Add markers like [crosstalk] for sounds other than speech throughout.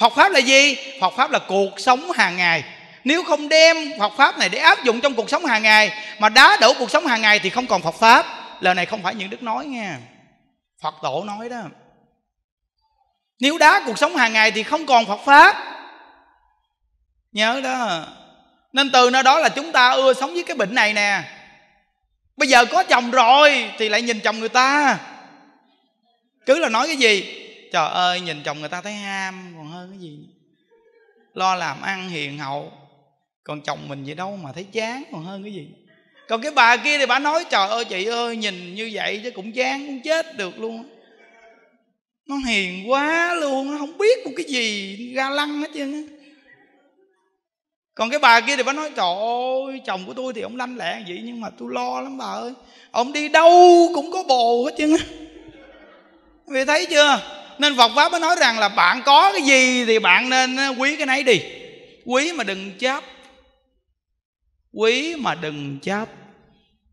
Phật pháp là gì? Phật pháp là cuộc sống hàng ngày. Nếu không đem Phật pháp này để áp dụng trong cuộc sống hàng ngày mà đá đổ cuộc sống hàng ngày thì không còn Phật pháp. Lời này không phải những đức nói nha. Phật tổ nói đó. Nếu đá cuộc sống hàng ngày thì không còn Phật pháp. Nhớ đó. Nên từ nơi đó là chúng ta ưa sống với cái bệnh này nè. Bây giờ có chồng rồi thì lại nhìn chồng người ta. Cứ là nói cái gì? trời ơi nhìn chồng người ta thấy ham còn hơn cái gì lo làm ăn hiền hậu còn chồng mình vậy đâu mà thấy chán còn hơn cái gì còn cái bà kia thì bà nói trời ơi chị ơi nhìn như vậy chứ cũng chán cũng chết được luôn nó hiền quá luôn nó không biết một cái gì ga lăng hết trơn còn cái bà kia thì bà nói trời ơi chồng của tôi thì ông lanh lẹ vậy nhưng mà tôi lo lắm bà ơi ông đi đâu cũng có bồ hết trơn á vì thấy chưa nên Phật pháp mới nói rằng là bạn có cái gì thì bạn nên à, quý cái nấy đi quý mà đừng chấp quý mà đừng chấp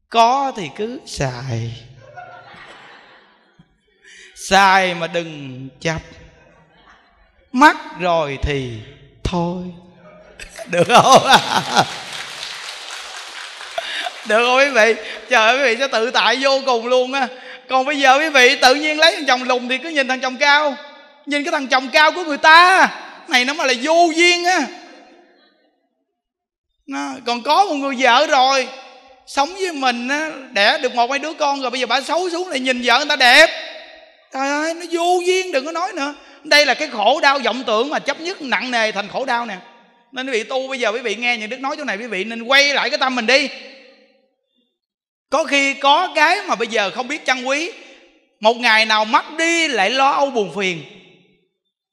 có thì cứ xài xài mà đừng chấp mắc rồi thì thôi [laughs] được không [laughs] được không quý vị trời ơi quý vị sẽ tự tại vô cùng luôn á còn bây giờ quý vị tự nhiên lấy thằng chồng lùn thì cứ nhìn thằng chồng cao nhìn cái thằng chồng cao của người ta này nó mà là vô duyên á nó, còn có một người vợ rồi sống với mình á đẻ được một hai đứa con rồi bây giờ bà xấu xuống này nhìn vợ người ta đẹp trời ơi nó vô duyên đừng có nói nữa đây là cái khổ đau vọng tưởng mà chấp nhất nặng nề thành khổ đau nè nên quý vị tu bây giờ quý vị nghe những đức nói chỗ này quý vị nên quay lại cái tâm mình đi có khi có cái mà bây giờ không biết trân quý một ngày nào mất đi lại lo âu buồn phiền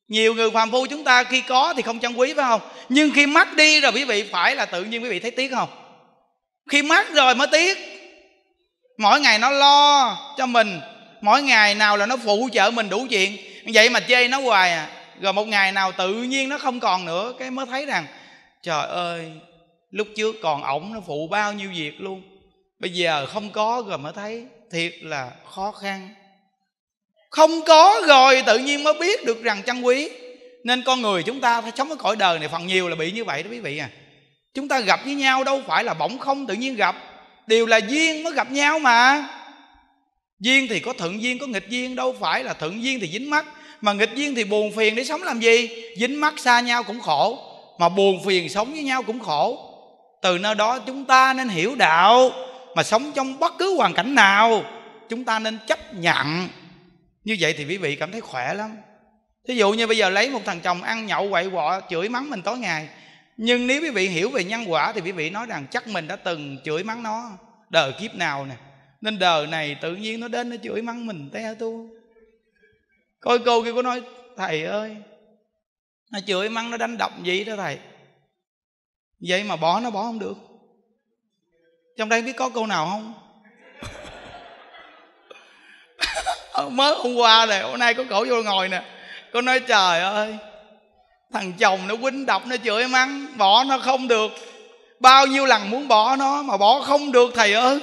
nhiều người phàm phu chúng ta khi có thì không trân quý phải không nhưng khi mất đi rồi quý vị phải là tự nhiên quý vị thấy tiếc không khi mất rồi mới tiếc mỗi ngày nó lo cho mình mỗi ngày nào là nó phụ trợ mình đủ chuyện vậy mà chê nó hoài à rồi một ngày nào tự nhiên nó không còn nữa cái mới thấy rằng trời ơi lúc trước còn ổng nó phụ bao nhiêu việc luôn bây giờ không có rồi mới thấy thiệt là khó khăn không có rồi tự nhiên mới biết được rằng chân quý nên con người chúng ta phải sống cái cõi đời này phần nhiều là bị như vậy đó quý vị à chúng ta gặp với nhau đâu phải là bỗng không tự nhiên gặp đều là duyên mới gặp nhau mà duyên thì có thuận duyên có nghịch duyên đâu phải là thuận duyên thì dính mắt mà nghịch duyên thì buồn phiền để sống làm gì dính mắt xa nhau cũng khổ mà buồn phiền sống với nhau cũng khổ từ nơi đó chúng ta nên hiểu đạo mà sống trong bất cứ hoàn cảnh nào chúng ta nên chấp nhận như vậy thì quý vị cảm thấy khỏe lắm thí dụ như bây giờ lấy một thằng chồng ăn nhậu quậy quọ chửi mắng mình tối ngày nhưng nếu quý vị hiểu về nhân quả thì quý vị nói rằng chắc mình đã từng chửi mắng nó đời kiếp nào nè nên đời này tự nhiên nó đến nó chửi mắng mình te tu coi cô kia có nói thầy ơi nó chửi mắng nó đánh đập gì đó thầy vậy mà bỏ nó bỏ không được trong đây biết có câu nào không ờ, mới hôm qua nè hôm nay có cổ vô ngồi nè cô nói trời ơi thằng chồng nó quýnh độc nó chửi mắng bỏ nó không được bao nhiêu lần muốn bỏ nó mà bỏ không được thầy ơi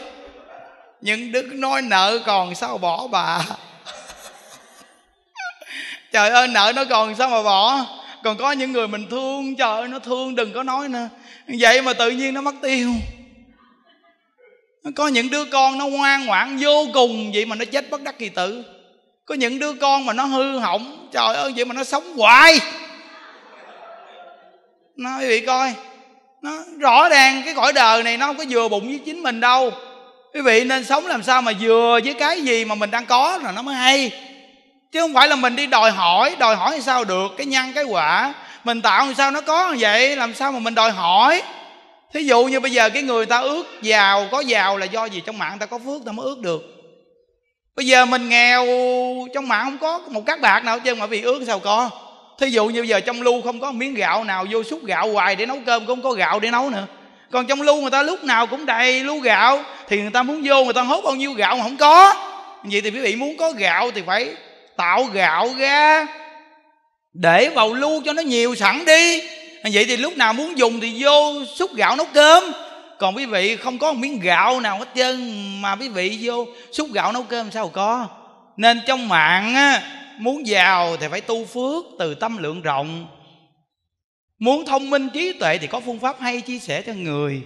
những đức nói nợ còn sao bỏ bà [laughs] trời ơi nợ nó còn sao mà bỏ còn có những người mình thương trời ơi nó thương đừng có nói nữa vậy mà tự nhiên nó mất tiêu có những đứa con nó ngoan ngoãn vô cùng vậy mà nó chết bất đắc kỳ tử có những đứa con mà nó hư hỏng trời ơi vậy mà nó sống hoài nó quý vị coi nó rõ ràng cái cõi đời này nó không có vừa bụng với chính mình đâu quý vị nên sống làm sao mà vừa với cái gì mà mình đang có là nó mới hay chứ không phải là mình đi đòi hỏi đòi hỏi sao được cái nhân cái quả mình tạo làm sao nó có như vậy làm sao mà mình đòi hỏi thí dụ như bây giờ cái người ta ước giàu có giàu là do gì trong mạng ta có phước ta mới ước được bây giờ mình nghèo trong mạng không có một cát bạc nào chứ mà vì ước sao có thí dụ như bây giờ trong lưu không có miếng gạo nào vô xúc gạo hoài để nấu cơm cũng không có gạo để nấu nữa còn trong lưu người ta lúc nào cũng đầy lưu gạo thì người ta muốn vô người ta hốt bao nhiêu gạo mà không có vậy thì quý vị muốn có gạo thì phải tạo gạo ra để vào lưu cho nó nhiều sẵn đi vậy thì lúc nào muốn dùng thì vô xúc gạo nấu cơm còn quý vị không có một miếng gạo nào hết trơn mà quý vị vô xúc gạo nấu cơm sao có nên trong mạng á, muốn giàu thì phải tu phước từ tâm lượng rộng muốn thông minh trí tuệ thì có phương pháp hay chia sẻ cho người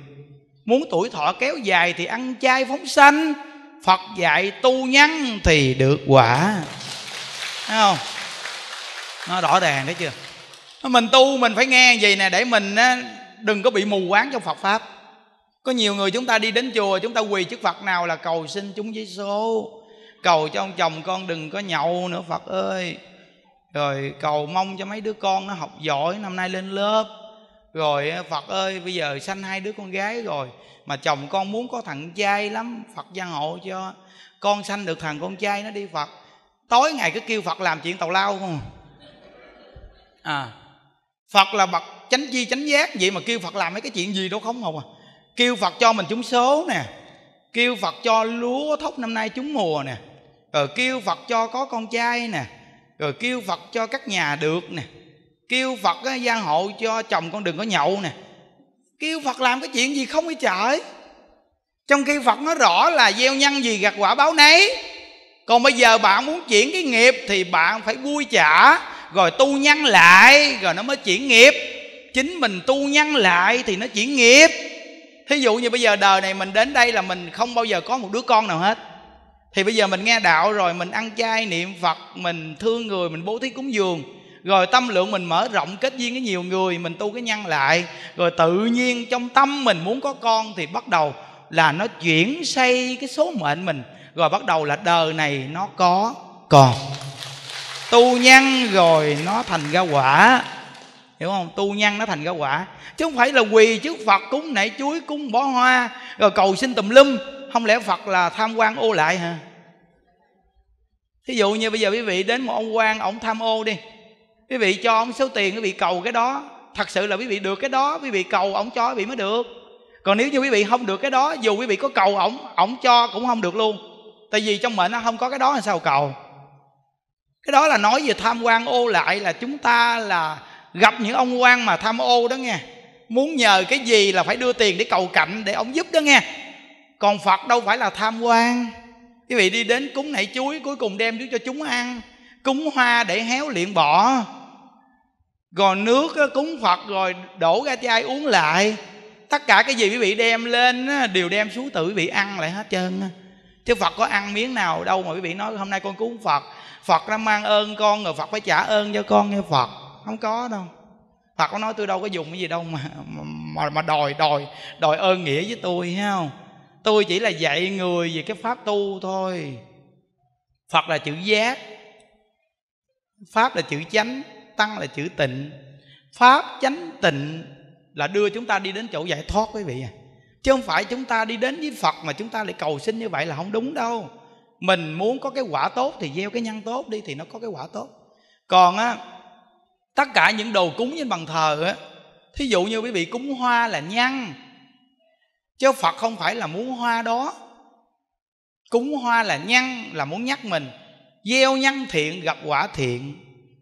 muốn tuổi thọ kéo dài thì ăn chay phóng sanh phật dạy tu nhân thì được quả thấy không nó rõ ràng đấy chưa mình tu mình phải nghe gì nè để mình đừng có bị mù quáng trong Phật pháp có nhiều người chúng ta đi đến chùa chúng ta quỳ trước Phật nào là cầu xin chúng với số cầu cho ông chồng con đừng có nhậu nữa Phật ơi rồi cầu mong cho mấy đứa con nó học giỏi năm nay lên lớp rồi Phật ơi bây giờ sanh hai đứa con gái rồi mà chồng con muốn có thằng trai lắm Phật gia hộ cho con sanh được thằng con trai nó đi Phật tối ngày cứ kêu Phật làm chuyện tào lao không à, à phật là bậc chánh chi chánh giác vậy mà kêu phật làm mấy cái chuyện gì đâu không không à kêu phật cho mình trúng số nè kêu phật cho lúa thóc năm nay trúng mùa nè rồi kêu phật cho có con trai nè rồi kêu phật cho các nhà được nè kêu phật á, gia hộ cho chồng con đừng có nhậu nè kêu phật làm cái chuyện gì không cái trời trong khi phật nói rõ là gieo nhân gì gặt quả báo nấy còn bây giờ bạn muốn chuyển cái nghiệp thì bạn phải vui trả rồi tu nhân lại rồi nó mới chuyển nghiệp chính mình tu nhân lại thì nó chuyển nghiệp thí dụ như bây giờ đời này mình đến đây là mình không bao giờ có một đứa con nào hết thì bây giờ mình nghe đạo rồi mình ăn chay niệm phật mình thương người mình bố thí cúng dường rồi tâm lượng mình mở rộng kết duyên với nhiều người mình tu cái nhân lại rồi tự nhiên trong tâm mình muốn có con thì bắt đầu là nó chuyển xây cái số mệnh mình rồi bắt đầu là đời này nó có con tu nhân rồi nó thành ra quả hiểu không tu nhân nó thành ra quả chứ không phải là quỳ trước phật cúng nảy chuối cúng bó hoa rồi cầu xin tùm lum không lẽ phật là tham quan ô lại hả thí dụ như bây giờ quý vị đến một ông quan ổng tham ô đi quý vị cho ông số tiền quý vị cầu cái đó thật sự là quý vị được cái đó quý vị cầu ổng cho quý vị mới được còn nếu như quý vị không được cái đó dù quý vị có cầu ổng ổng cho cũng không được luôn tại vì trong mệnh nó không có cái đó làm sao cầu cái đó là nói về tham quan ô lại là chúng ta là gặp những ông quan mà tham ô đó nghe muốn nhờ cái gì là phải đưa tiền để cầu cạnh để ông giúp đó nghe còn phật đâu phải là tham quan quý vị đi đến cúng nảy chuối cuối cùng đem cho chúng ăn cúng hoa để héo liện bỏ rồi nước cúng phật rồi đổ ra chai uống lại tất cả cái gì quý vị đem lên đều đem xuống tự quý vị ăn lại hết trơn chứ phật có ăn miếng nào đâu mà quý vị nói hôm nay con cúng phật phật đã mang ơn con rồi phật phải trả ơn cho con nghe phật không có đâu phật có nói tôi đâu có dùng cái gì đâu mà mà, mà đòi đòi đòi ơn nghĩa với tôi thấy không tôi chỉ là dạy người về cái pháp tu thôi phật là chữ giác pháp là chữ chánh tăng là chữ tịnh pháp chánh tịnh là đưa chúng ta đi đến chỗ giải thoát quý vị à chứ không phải chúng ta đi đến với phật mà chúng ta lại cầu xin như vậy là không đúng đâu mình muốn có cái quả tốt thì gieo cái nhân tốt đi thì nó có cái quả tốt còn á tất cả những đồ cúng trên bàn thờ á thí dụ như quý vị cúng hoa là nhân, chứ phật không phải là muốn hoa đó cúng hoa là nhân là muốn nhắc mình gieo nhân thiện gặp quả thiện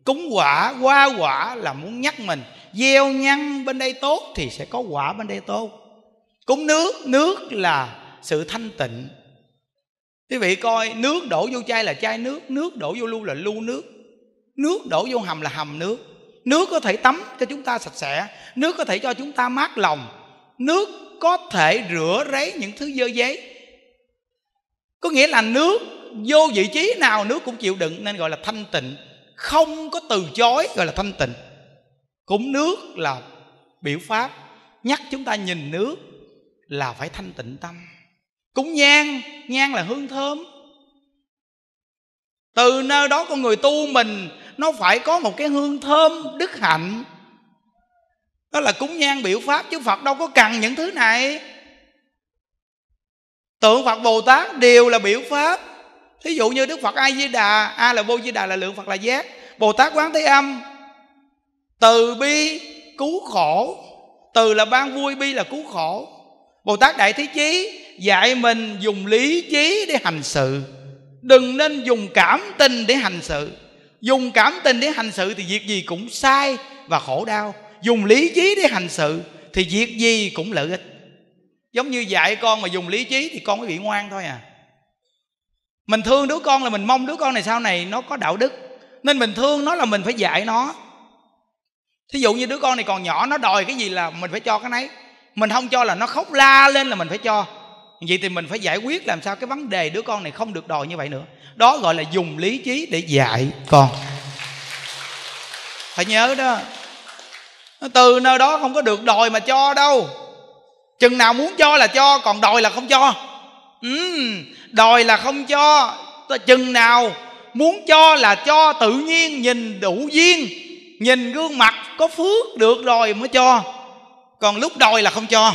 cúng quả qua quả là muốn nhắc mình gieo nhân bên đây tốt thì sẽ có quả bên đây tốt cúng nước nước là sự thanh tịnh quý vị coi nước đổ vô chai là chai nước nước đổ vô lu là lu nước nước đổ vô hầm là hầm nước nước có thể tắm cho chúng ta sạch sẽ nước có thể cho chúng ta mát lòng nước có thể rửa ráy những thứ dơ giấy có nghĩa là nước vô vị trí nào nước cũng chịu đựng nên gọi là thanh tịnh không có từ chối gọi là thanh tịnh cũng nước là biểu pháp nhắc chúng ta nhìn nước là phải thanh tịnh tâm cúng nhang nhang là hương thơm từ nơi đó con người tu mình nó phải có một cái hương thơm đức hạnh đó là cúng nhang biểu pháp chứ phật đâu có cần những thứ này tượng phật bồ tát đều là biểu pháp thí dụ như đức phật a di đà a là vô di đà là lượng phật là giác bồ tát quán thế âm từ bi cứu khổ từ là ban vui bi là cứu khổ bồ tát đại thế chí dạy mình dùng lý trí để hành sự đừng nên dùng cảm tình để hành sự dùng cảm tình để hành sự thì việc gì cũng sai và khổ đau dùng lý trí để hành sự thì việc gì cũng lợi ích giống như dạy con mà dùng lý trí thì con mới bị ngoan thôi à mình thương đứa con là mình mong đứa con này sau này nó có đạo đức nên mình thương nó là mình phải dạy nó thí dụ như đứa con này còn nhỏ nó đòi cái gì là mình phải cho cái nấy mình không cho là nó khóc la lên là mình phải cho vậy thì mình phải giải quyết làm sao cái vấn đề đứa con này không được đòi như vậy nữa đó gọi là dùng lý trí để dạy con phải nhớ đó từ nơi đó không có được đòi mà cho đâu chừng nào muốn cho là cho còn đòi là không cho ừ, đòi là không cho chừng nào muốn cho là cho tự nhiên nhìn đủ duyên nhìn gương mặt có phước được rồi mới cho còn lúc đòi là không cho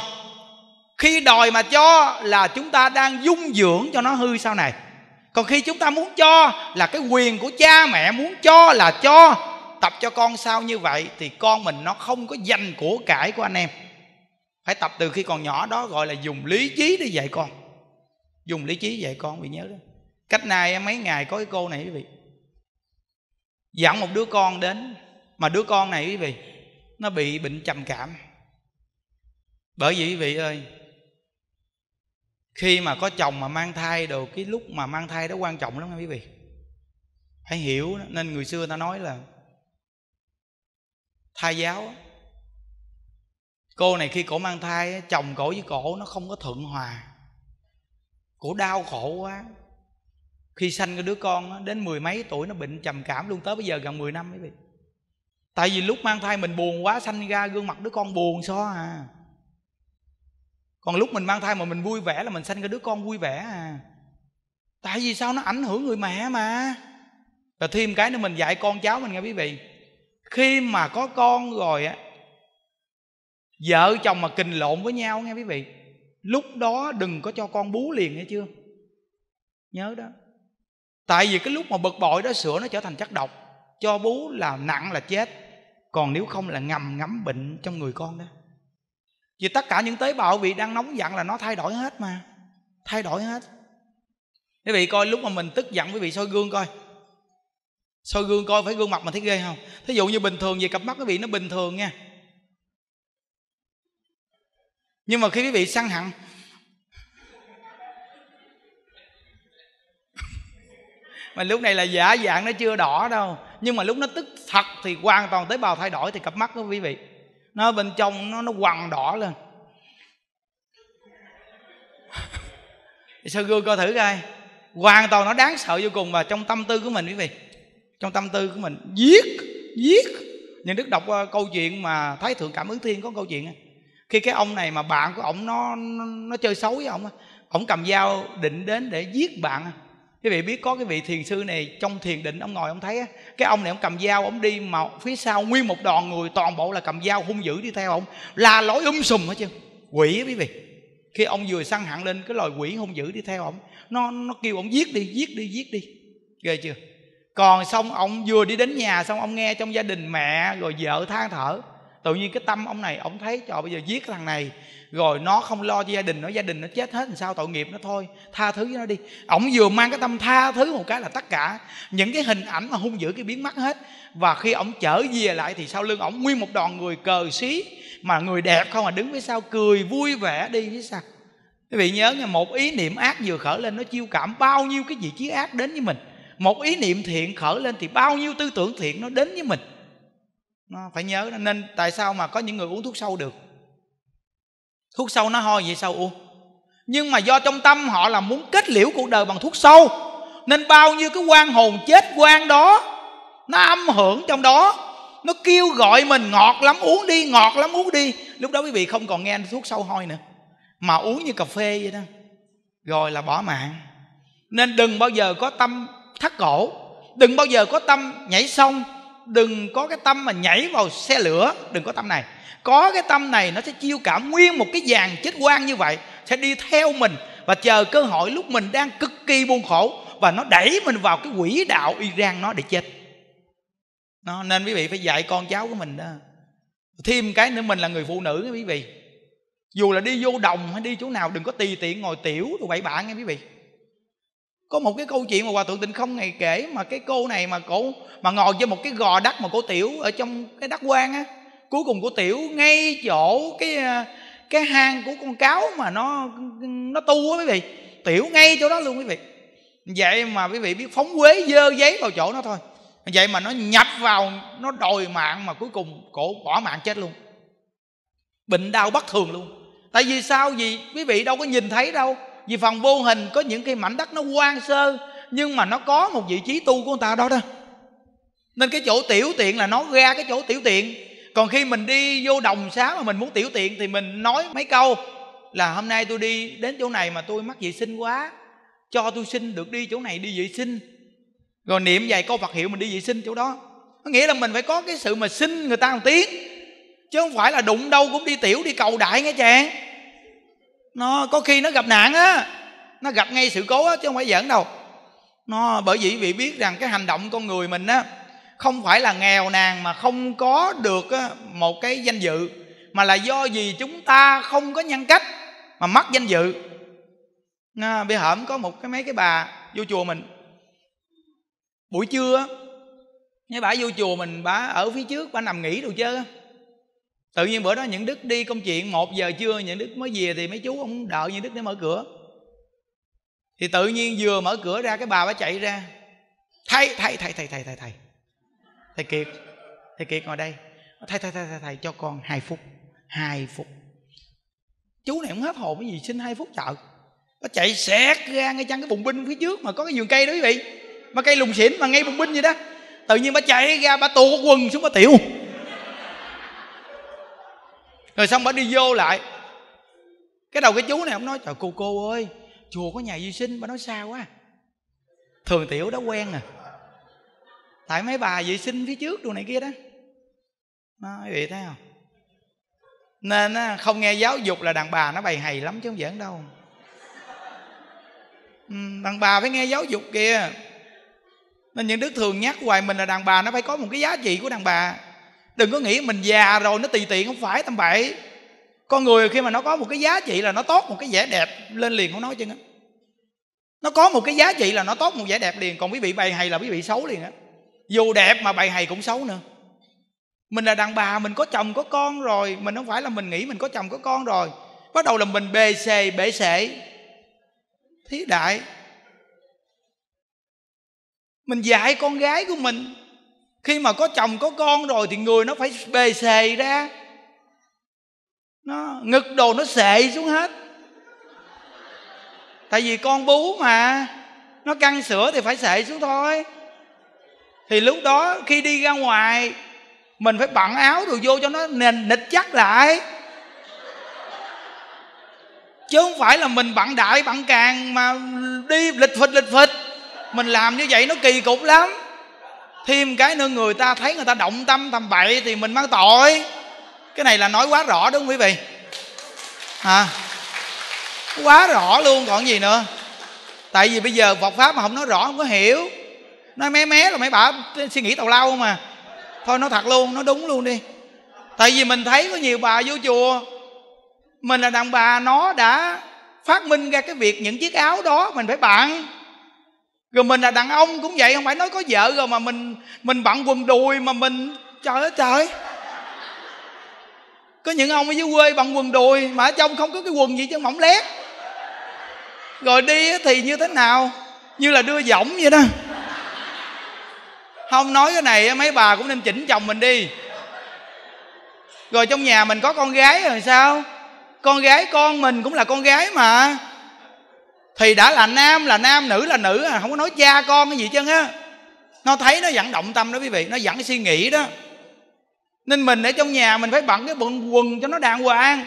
khi đòi mà cho là chúng ta đang dung dưỡng cho nó hư sau này còn khi chúng ta muốn cho là cái quyền của cha mẹ muốn cho là cho tập cho con sao như vậy thì con mình nó không có danh của cải của anh em phải tập từ khi còn nhỏ đó gọi là dùng lý trí để dạy con dùng lý trí dạy con bị nhớ đó cách này mấy ngày có cái cô này quý vị dẫn một đứa con đến mà đứa con này quý vị nó bị bệnh trầm cảm bởi vì quý vị ơi khi mà có chồng mà mang thai đồ cái lúc mà mang thai đó quan trọng lắm nha quý vị phải hiểu nên người xưa ta nói là thai giáo cô này khi cổ mang thai chồng cổ với cổ nó không có thuận hòa cổ đau khổ quá khi sanh cái đứa con đến mười mấy tuổi nó bệnh trầm cảm luôn tới bây giờ gần 10 năm quý vị tại vì lúc mang thai mình buồn quá sanh ra gương mặt đứa con buồn xó à còn lúc mình mang thai mà mình vui vẻ là mình sanh cái đứa con vui vẻ à tại vì sao nó ảnh hưởng người mẹ mà và thêm cái nữa mình dạy con cháu mình nghe quý vị khi mà có con rồi á vợ chồng mà kình lộn với nhau nghe quý vị lúc đó đừng có cho con bú liền nghe chưa nhớ đó tại vì cái lúc mà bực bội đó sữa nó trở thành chất độc cho bú là nặng là chết còn nếu không là ngầm ngắm bệnh trong người con đó vì tất cả những tế bào bị đang nóng giận là nó thay đổi hết mà thay đổi hết quý vị coi lúc mà mình tức giận quý vị soi gương coi soi gương coi phải gương mặt mình thấy ghê không thí dụ như bình thường về cặp mắt quý vị nó bình thường nha nhưng mà khi quý vị săn hẳn [laughs] mà lúc này là giả dạng nó chưa đỏ đâu nhưng mà lúc nó tức thật thì hoàn toàn tế bào thay đổi thì cặp mắt của quý vị nó bên trong nó nó quằn đỏ lên sơ gương coi thử coi hoàn toàn nó đáng sợ vô cùng và trong tâm tư của mình quý vị trong tâm tư của mình giết giết nhưng đức đọc ờ, câu chuyện mà thái thượng cảm ứng thiên có câu chuyện khi cái ông này mà bạn của ổng nó, nó nó chơi xấu với ổng ổng cầm dao định đến để giết bạn quý vị biết có cái vị thiền sư này trong thiền định ông ngồi ông thấy á cái ông này ông cầm dao ông đi mà phía sau nguyên một đoàn người toàn bộ là cầm dao hung dữ đi theo ông la lối um sùm hết trơn quỷ á quý vị khi ông vừa săn hẳn lên cái loài quỷ hung dữ đi theo ông nó nó kêu ông giết đi giết đi giết đi ghê chưa còn xong ông vừa đi đến nhà xong ông nghe trong gia đình mẹ rồi vợ than thở tự nhiên cái tâm ông này ông thấy trời bây giờ giết cái thằng này rồi nó không lo cho gia đình nó gia đình nó chết hết làm sao tội nghiệp nó thôi tha thứ với nó đi ông vừa mang cái tâm tha thứ một cái là tất cả những cái hình ảnh mà hung dữ cái biến mất hết và khi ông trở về lại thì sau lưng ông nguyên một đoàn người cờ xí mà người đẹp không mà đứng phía sau cười vui vẻ đi phía sau quý vị nhớ nha một ý niệm ác vừa khởi lên nó chiêu cảm bao nhiêu cái vị trí ác đến với mình một ý niệm thiện khởi lên thì bao nhiêu tư tưởng thiện nó đến với mình nó phải nhớ nên tại sao mà có những người uống thuốc sâu được thuốc sâu nó hôi vậy sao uống nhưng mà do trong tâm họ là muốn kết liễu cuộc đời bằng thuốc sâu nên bao nhiêu cái quan hồn chết quan đó nó âm hưởng trong đó nó kêu gọi mình ngọt lắm uống đi ngọt lắm uống đi lúc đó quý vị không còn nghe thuốc sâu hôi nữa mà uống như cà phê vậy đó rồi là bỏ mạng nên đừng bao giờ có tâm thắt cổ đừng bao giờ có tâm nhảy sông đừng có cái tâm mà nhảy vào xe lửa đừng có tâm này có cái tâm này nó sẽ chiêu cảm nguyên một cái dàn chết quan như vậy sẽ đi theo mình và chờ cơ hội lúc mình đang cực kỳ buồn khổ và nó đẩy mình vào cái quỹ đạo Iran nó để chết nó nên quý vị phải dạy con cháu của mình đó thêm cái nữa mình là người phụ nữ quý vị dù là đi vô đồng hay đi chỗ nào đừng có tùy tiện ngồi tiểu tụi bậy bạ nghe quý vị có một cái câu chuyện mà hòa thượng tịnh không ngày kể mà cái cô này mà cổ mà ngồi trên một cái gò đất mà cổ tiểu ở trong cái đất quan á cuối cùng cổ tiểu ngay chỗ cái à, cái hang của con cáo mà nó nó tu á quý vị tiểu ngay chỗ đó luôn quý vị vậy mà quý vị biết phóng quế dơ giấy vào chỗ nó thôi vậy mà nó nhập vào nó đòi mạng mà cuối cùng cổ bỏ mạng chết luôn bệnh đau bất thường luôn tại vì sao gì quý vị đâu có nhìn thấy đâu vì phần vô hình có những cái mảnh đất nó quan sơ nhưng mà nó có một vị trí tu của người ta đó đó nên cái chỗ tiểu tiện là nó ra cái chỗ tiểu tiện còn khi mình đi vô đồng xá mà mình muốn tiểu tiện thì mình nói mấy câu là hôm nay tôi đi đến chỗ này mà tôi mắc vệ sinh quá cho tôi xin được đi chỗ này đi vệ sinh rồi niệm vài câu Phật hiệu mình đi vệ sinh chỗ đó có nghĩa là mình phải có cái sự mà xin người ta một tiếng chứ không phải là đụng đâu cũng đi tiểu đi cầu đại nghe chàng nó có khi nó gặp nạn á nó gặp ngay sự cố á chứ không phải giỡn đâu nó bởi vì vị biết rằng cái hành động con người mình á không phải là nghèo nàn mà không có được á, một cái danh dự mà là do gì chúng ta không có nhân cách mà mất danh dự à, bị hởm có một cái mấy cái bà vô chùa mình buổi trưa mấy bà vô chùa mình bà ở phía trước bà nằm nghỉ đồ chứ tự nhiên bữa đó những đức đi công chuyện một giờ trưa những đức mới về thì mấy chú không đợi những đức để mở cửa thì tự nhiên vừa mở cửa ra cái bà bà chạy ra thầy thầy thầy thầy thầy thầy thầy thầy kiệt thầy kiệt ngồi đây thầy thầy thầy thầy, thầy cho con hai phút hai phút chú này cũng hết hồn cái gì xin hai phút chợ nó chạy xẹt ra ngay chăng cái bùng binh phía trước mà có cái giường cây đó quý vị mà cây lùng xỉn mà ngay bùng binh vậy đó tự nhiên bà chạy ra bà tuột quần xuống bà tiểu rồi xong bà đi vô lại cái đầu cái chú này ông nói trời cô cô ơi chùa có nhà vi sinh bà nói xa quá thường tiểu đã quen à tại mấy bà vệ sinh phía trước đồ này kia đó nó vậy thấy không nên không nghe giáo dục là đàn bà nó bày hay lắm chứ không giỡn đâu ừ, đàn bà phải nghe giáo dục kìa nên những đức thường nhắc hoài mình là đàn bà nó phải có một cái giá trị của đàn bà đừng có nghĩ mình già rồi nó tùy tiện không phải tầm bậy con người khi mà nó có một cái giá trị là nó tốt một cái vẻ đẹp lên liền không nói chứ nó có một cái giá trị là nó tốt một vẻ đẹp liền còn quý vị bày hay là quý vị xấu liền á dù đẹp mà bày hay cũng xấu nữa mình là đàn bà mình có chồng có con rồi mình không phải là mình nghĩ mình có chồng có con rồi bắt đầu là mình bề xề bể xệ thí đại mình dạy con gái của mình khi mà có chồng có con rồi thì người nó phải bề xề ra nó ngực đồ nó xệ xuống hết tại vì con bú mà nó căng sữa thì phải xệ xuống thôi thì lúc đó khi đi ra ngoài mình phải bận áo rồi vô cho nó nền nịch chắc lại chứ không phải là mình bận đại bận càng mà đi lịch phịch lịch phịch mình làm như vậy nó kỳ cục lắm thêm cái nữa người ta thấy người ta động tâm tầm bậy thì mình mang tội cái này là nói quá rõ đúng không quý vị à, quá rõ luôn còn gì nữa tại vì bây giờ phật pháp mà không nói rõ không có hiểu nói mé mé là mấy bà suy nghĩ tàu lâu mà thôi nói thật luôn nói đúng luôn đi tại vì mình thấy có nhiều bà vô chùa mình là đàn bà nó đã phát minh ra cái việc những chiếc áo đó mình phải bạn rồi mình là đàn ông cũng vậy không phải nói có vợ rồi mà mình mình bận quần đùi mà mình trời ơi trời có những ông ở dưới quê bằng quần đùi mà ở trong không có cái quần gì chứ mỏng lét rồi đi thì như thế nào như là đưa võng vậy đó không nói cái này mấy bà cũng nên chỉnh chồng mình đi rồi trong nhà mình có con gái rồi sao con gái con mình cũng là con gái mà thì đã là nam là nam nữ là nữ à, không có nói cha con cái gì chứ á nó thấy nó vẫn động tâm đó quý vị nó vẫn suy nghĩ đó nên mình ở trong nhà mình phải bận cái bụng quần cho nó đàng hoàng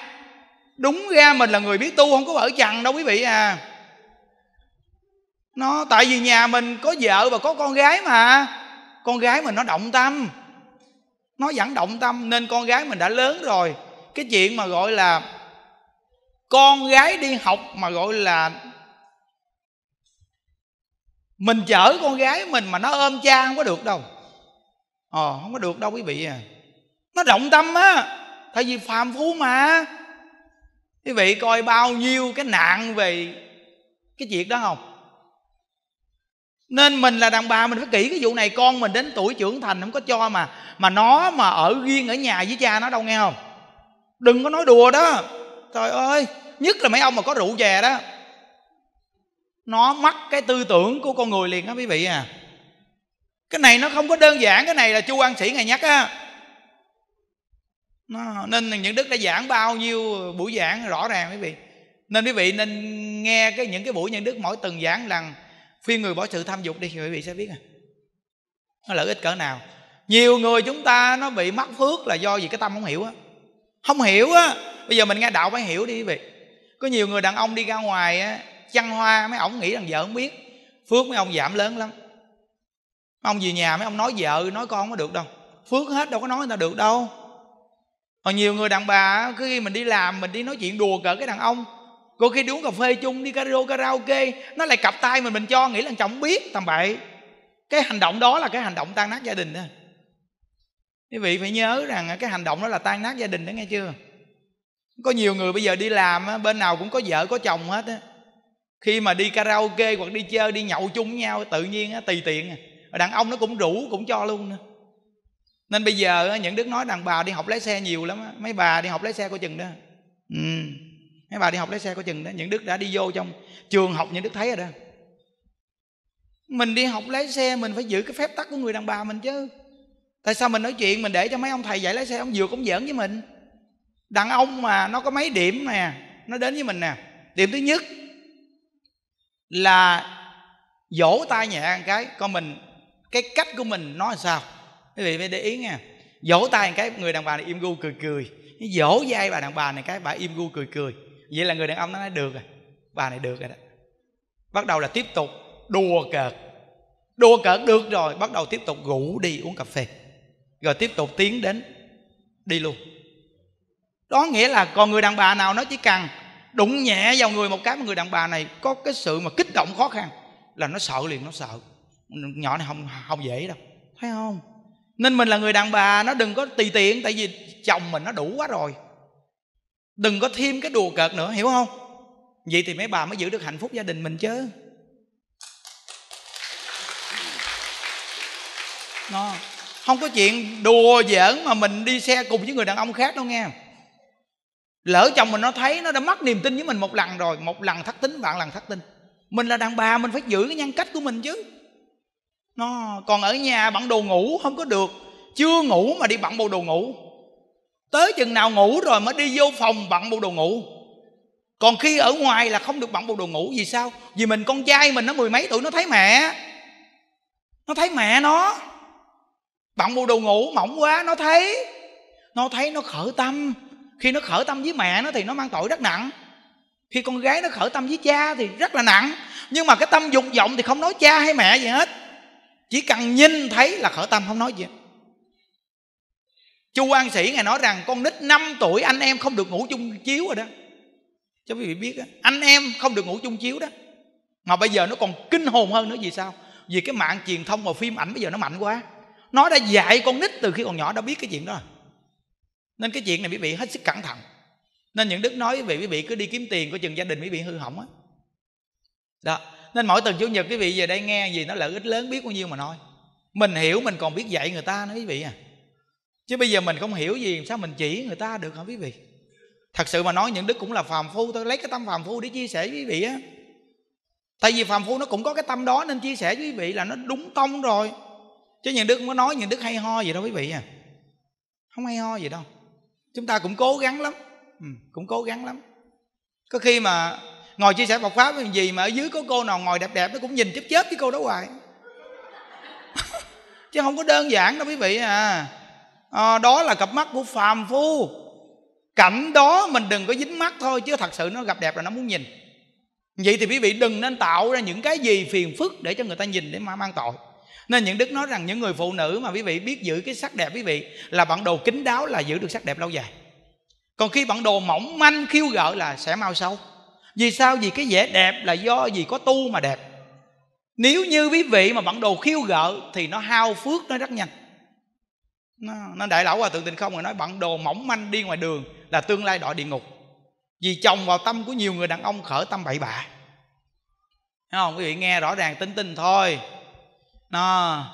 đúng ra mình là người biết tu không có ở chằn đâu quý vị à nó tại vì nhà mình có vợ và có con gái mà con gái mình nó động tâm nó vẫn động tâm nên con gái mình đã lớn rồi cái chuyện mà gọi là con gái đi học mà gọi là mình chở con gái mình mà nó ôm cha không có được đâu ờ không có được đâu quý vị à nó động tâm á tại vì phàm phú mà quý vị coi bao nhiêu cái nạn về cái chuyện đó không nên mình là đàn bà mình phải kỹ cái vụ này con mình đến tuổi trưởng thành không có cho mà mà nó mà ở riêng ở nhà với cha nó đâu nghe không đừng có nói đùa đó trời ơi nhất là mấy ông mà có rượu chè đó nó mắc cái tư tưởng của con người liền á quý vị à cái này nó không có đơn giản cái này là chu an sĩ ngày nhắc á nó, nên những đức đã giảng bao nhiêu buổi giảng rõ ràng quý vị nên quý vị nên nghe cái những cái buổi nhân đức mỗi từng giảng lần khuyên người bỏ sự tham dục đi thì quý vị sẽ biết à nó lợi ích cỡ nào nhiều người chúng ta nó bị mắc phước là do gì cái tâm không hiểu á không hiểu á bây giờ mình nghe đạo phải hiểu đi quý vị có nhiều người đàn ông đi ra ngoài á chăn hoa mấy ổng nghĩ rằng vợ không biết phước mấy ông giảm lớn lắm mấy ông về nhà mấy ông nói vợ nói con không có được đâu phước hết đâu có nói người ta được đâu còn nhiều người đàn bà cứ khi mình đi làm mình đi nói chuyện đùa cỡ cái đàn ông có khi đi uống cà phê chung đi karaoke nó lại cặp tay mình mình cho nghĩ là chồng biết tầm bậy cái hành động đó là cái hành động tan nát gia đình đó quý vị phải nhớ rằng cái hành động đó là tan nát gia đình đó nghe chưa có nhiều người bây giờ đi làm bên nào cũng có vợ có chồng hết á khi mà đi karaoke hoặc đi chơi đi nhậu chung với nhau tự nhiên tùy tiện à. đàn ông nó cũng rủ cũng cho luôn nữa nên bây giờ những đức nói đàn bà đi học lái xe nhiều lắm mấy bà đi học lái xe coi chừng đó ừ mấy bà đi học lái xe coi chừng đó những đức đã đi vô trong trường học những đức thấy rồi đó mình đi học lái xe mình phải giữ cái phép tắc của người đàn bà mình chứ tại sao mình nói chuyện mình để cho mấy ông thầy dạy lái xe ông vừa cũng giỡn với mình đàn ông mà nó có mấy điểm nè nó đến với mình nè điểm thứ nhất là vỗ tay nhẹ một cái con mình cái cách của mình nói sao quý vị phải để ý nha vỗ tay một cái người đàn bà này im gu cười cười vỗ dây bà đàn bà này cái bà im gu cười cười vậy là người đàn ông nó nói được rồi bà này được rồi đó bắt đầu là tiếp tục đùa cợt đùa cợt được rồi bắt đầu tiếp tục ngủ đi uống cà phê rồi tiếp tục tiến đến đi luôn đó nghĩa là còn người đàn bà nào nó chỉ cần đụng nhẹ vào người một cái mà người đàn bà này có cái sự mà kích động khó khăn là nó sợ liền nó sợ nhỏ này không không dễ đâu thấy không nên mình là người đàn bà nó đừng có tùy tiện tại vì chồng mình nó đủ quá rồi đừng có thêm cái đùa cợt nữa hiểu không vậy thì mấy bà mới giữ được hạnh phúc gia đình mình chứ nó không có chuyện đùa giỡn mà mình đi xe cùng với người đàn ông khác đâu nghe lỡ chồng mình nó thấy nó đã mất niềm tin với mình một lần rồi một lần thất tính bạn lần thất tin mình là đàn bà mình phải giữ cái nhân cách của mình chứ nó còn ở nhà bận đồ ngủ không có được chưa ngủ mà đi bận bộ đồ ngủ tới chừng nào ngủ rồi mới đi vô phòng bận bộ đồ ngủ còn khi ở ngoài là không được bận bộ đồ ngủ vì sao vì mình con trai mình nó mười mấy tuổi nó thấy mẹ nó thấy mẹ nó bận bộ đồ ngủ mỏng quá nó thấy nó thấy nó khởi tâm khi nó khởi tâm với mẹ nó thì nó mang tội rất nặng khi con gái nó khởi tâm với cha thì rất là nặng nhưng mà cái tâm dục vọng thì không nói cha hay mẹ gì hết chỉ cần nhìn thấy là khởi tâm không nói gì chu an sĩ ngài nói rằng con nít 5 tuổi anh em không được ngủ chung chiếu rồi đó cho quý vị biết đó. anh em không được ngủ chung chiếu đó mà bây giờ nó còn kinh hồn hơn nữa vì sao vì cái mạng truyền thông và phim ảnh bây giờ nó mạnh quá nó đã dạy con nít từ khi còn nhỏ đã biết cái chuyện đó rồi nên cái chuyện này quý vị hết sức cẩn thận nên những đức nói quý quý vị cứ đi kiếm tiền của chừng gia đình quý vị hư hỏng á đó. đó nên mỗi tuần chủ nhật quý vị về đây nghe gì nó lợi ích lớn biết bao nhiêu mà nói mình hiểu mình còn biết dạy người ta nữa quý vị à chứ bây giờ mình không hiểu gì sao mình chỉ người ta được hả quý vị thật sự mà nói những đức cũng là phàm phu tôi lấy cái tâm phàm phu để chia sẻ với quý vị á tại vì phàm phu nó cũng có cái tâm đó nên chia sẻ với quý vị là nó đúng tông rồi chứ những đức không có nói những đức hay ho gì đâu quý vị à không hay ho gì đâu chúng ta cũng cố gắng lắm ừ, cũng cố gắng lắm có khi mà ngồi chia sẻ Phật pháp làm gì mà ở dưới có cô nào ngồi đẹp đẹp nó cũng nhìn chớp chớp với cô đó hoài [laughs] chứ không có đơn giản đâu quý vị à, à đó là cặp mắt của phàm phu cảnh đó mình đừng có dính mắt thôi chứ thật sự nó gặp đẹp là nó muốn nhìn vậy thì quý vị đừng nên tạo ra những cái gì phiền phức để cho người ta nhìn để mà mang tội nên những đức nói rằng những người phụ nữ mà quý vị biết giữ cái sắc đẹp quý vị là bản đồ kín đáo là giữ được sắc đẹp lâu dài còn khi bản đồ mỏng manh khiêu gợi là sẽ mau sâu vì sao vì cái vẻ đẹp là do gì có tu mà đẹp nếu như quý vị mà bản đồ khiêu gợi thì nó hao phước nó rất nhanh nó, nó đại lão hòa thượng tình không rồi nói bản đồ mỏng manh đi ngoài đường là tương lai đọa địa ngục vì chồng vào tâm của nhiều người đàn ông khởi tâm bậy bạ Thấy không quý vị nghe rõ ràng tinh tinh thôi nó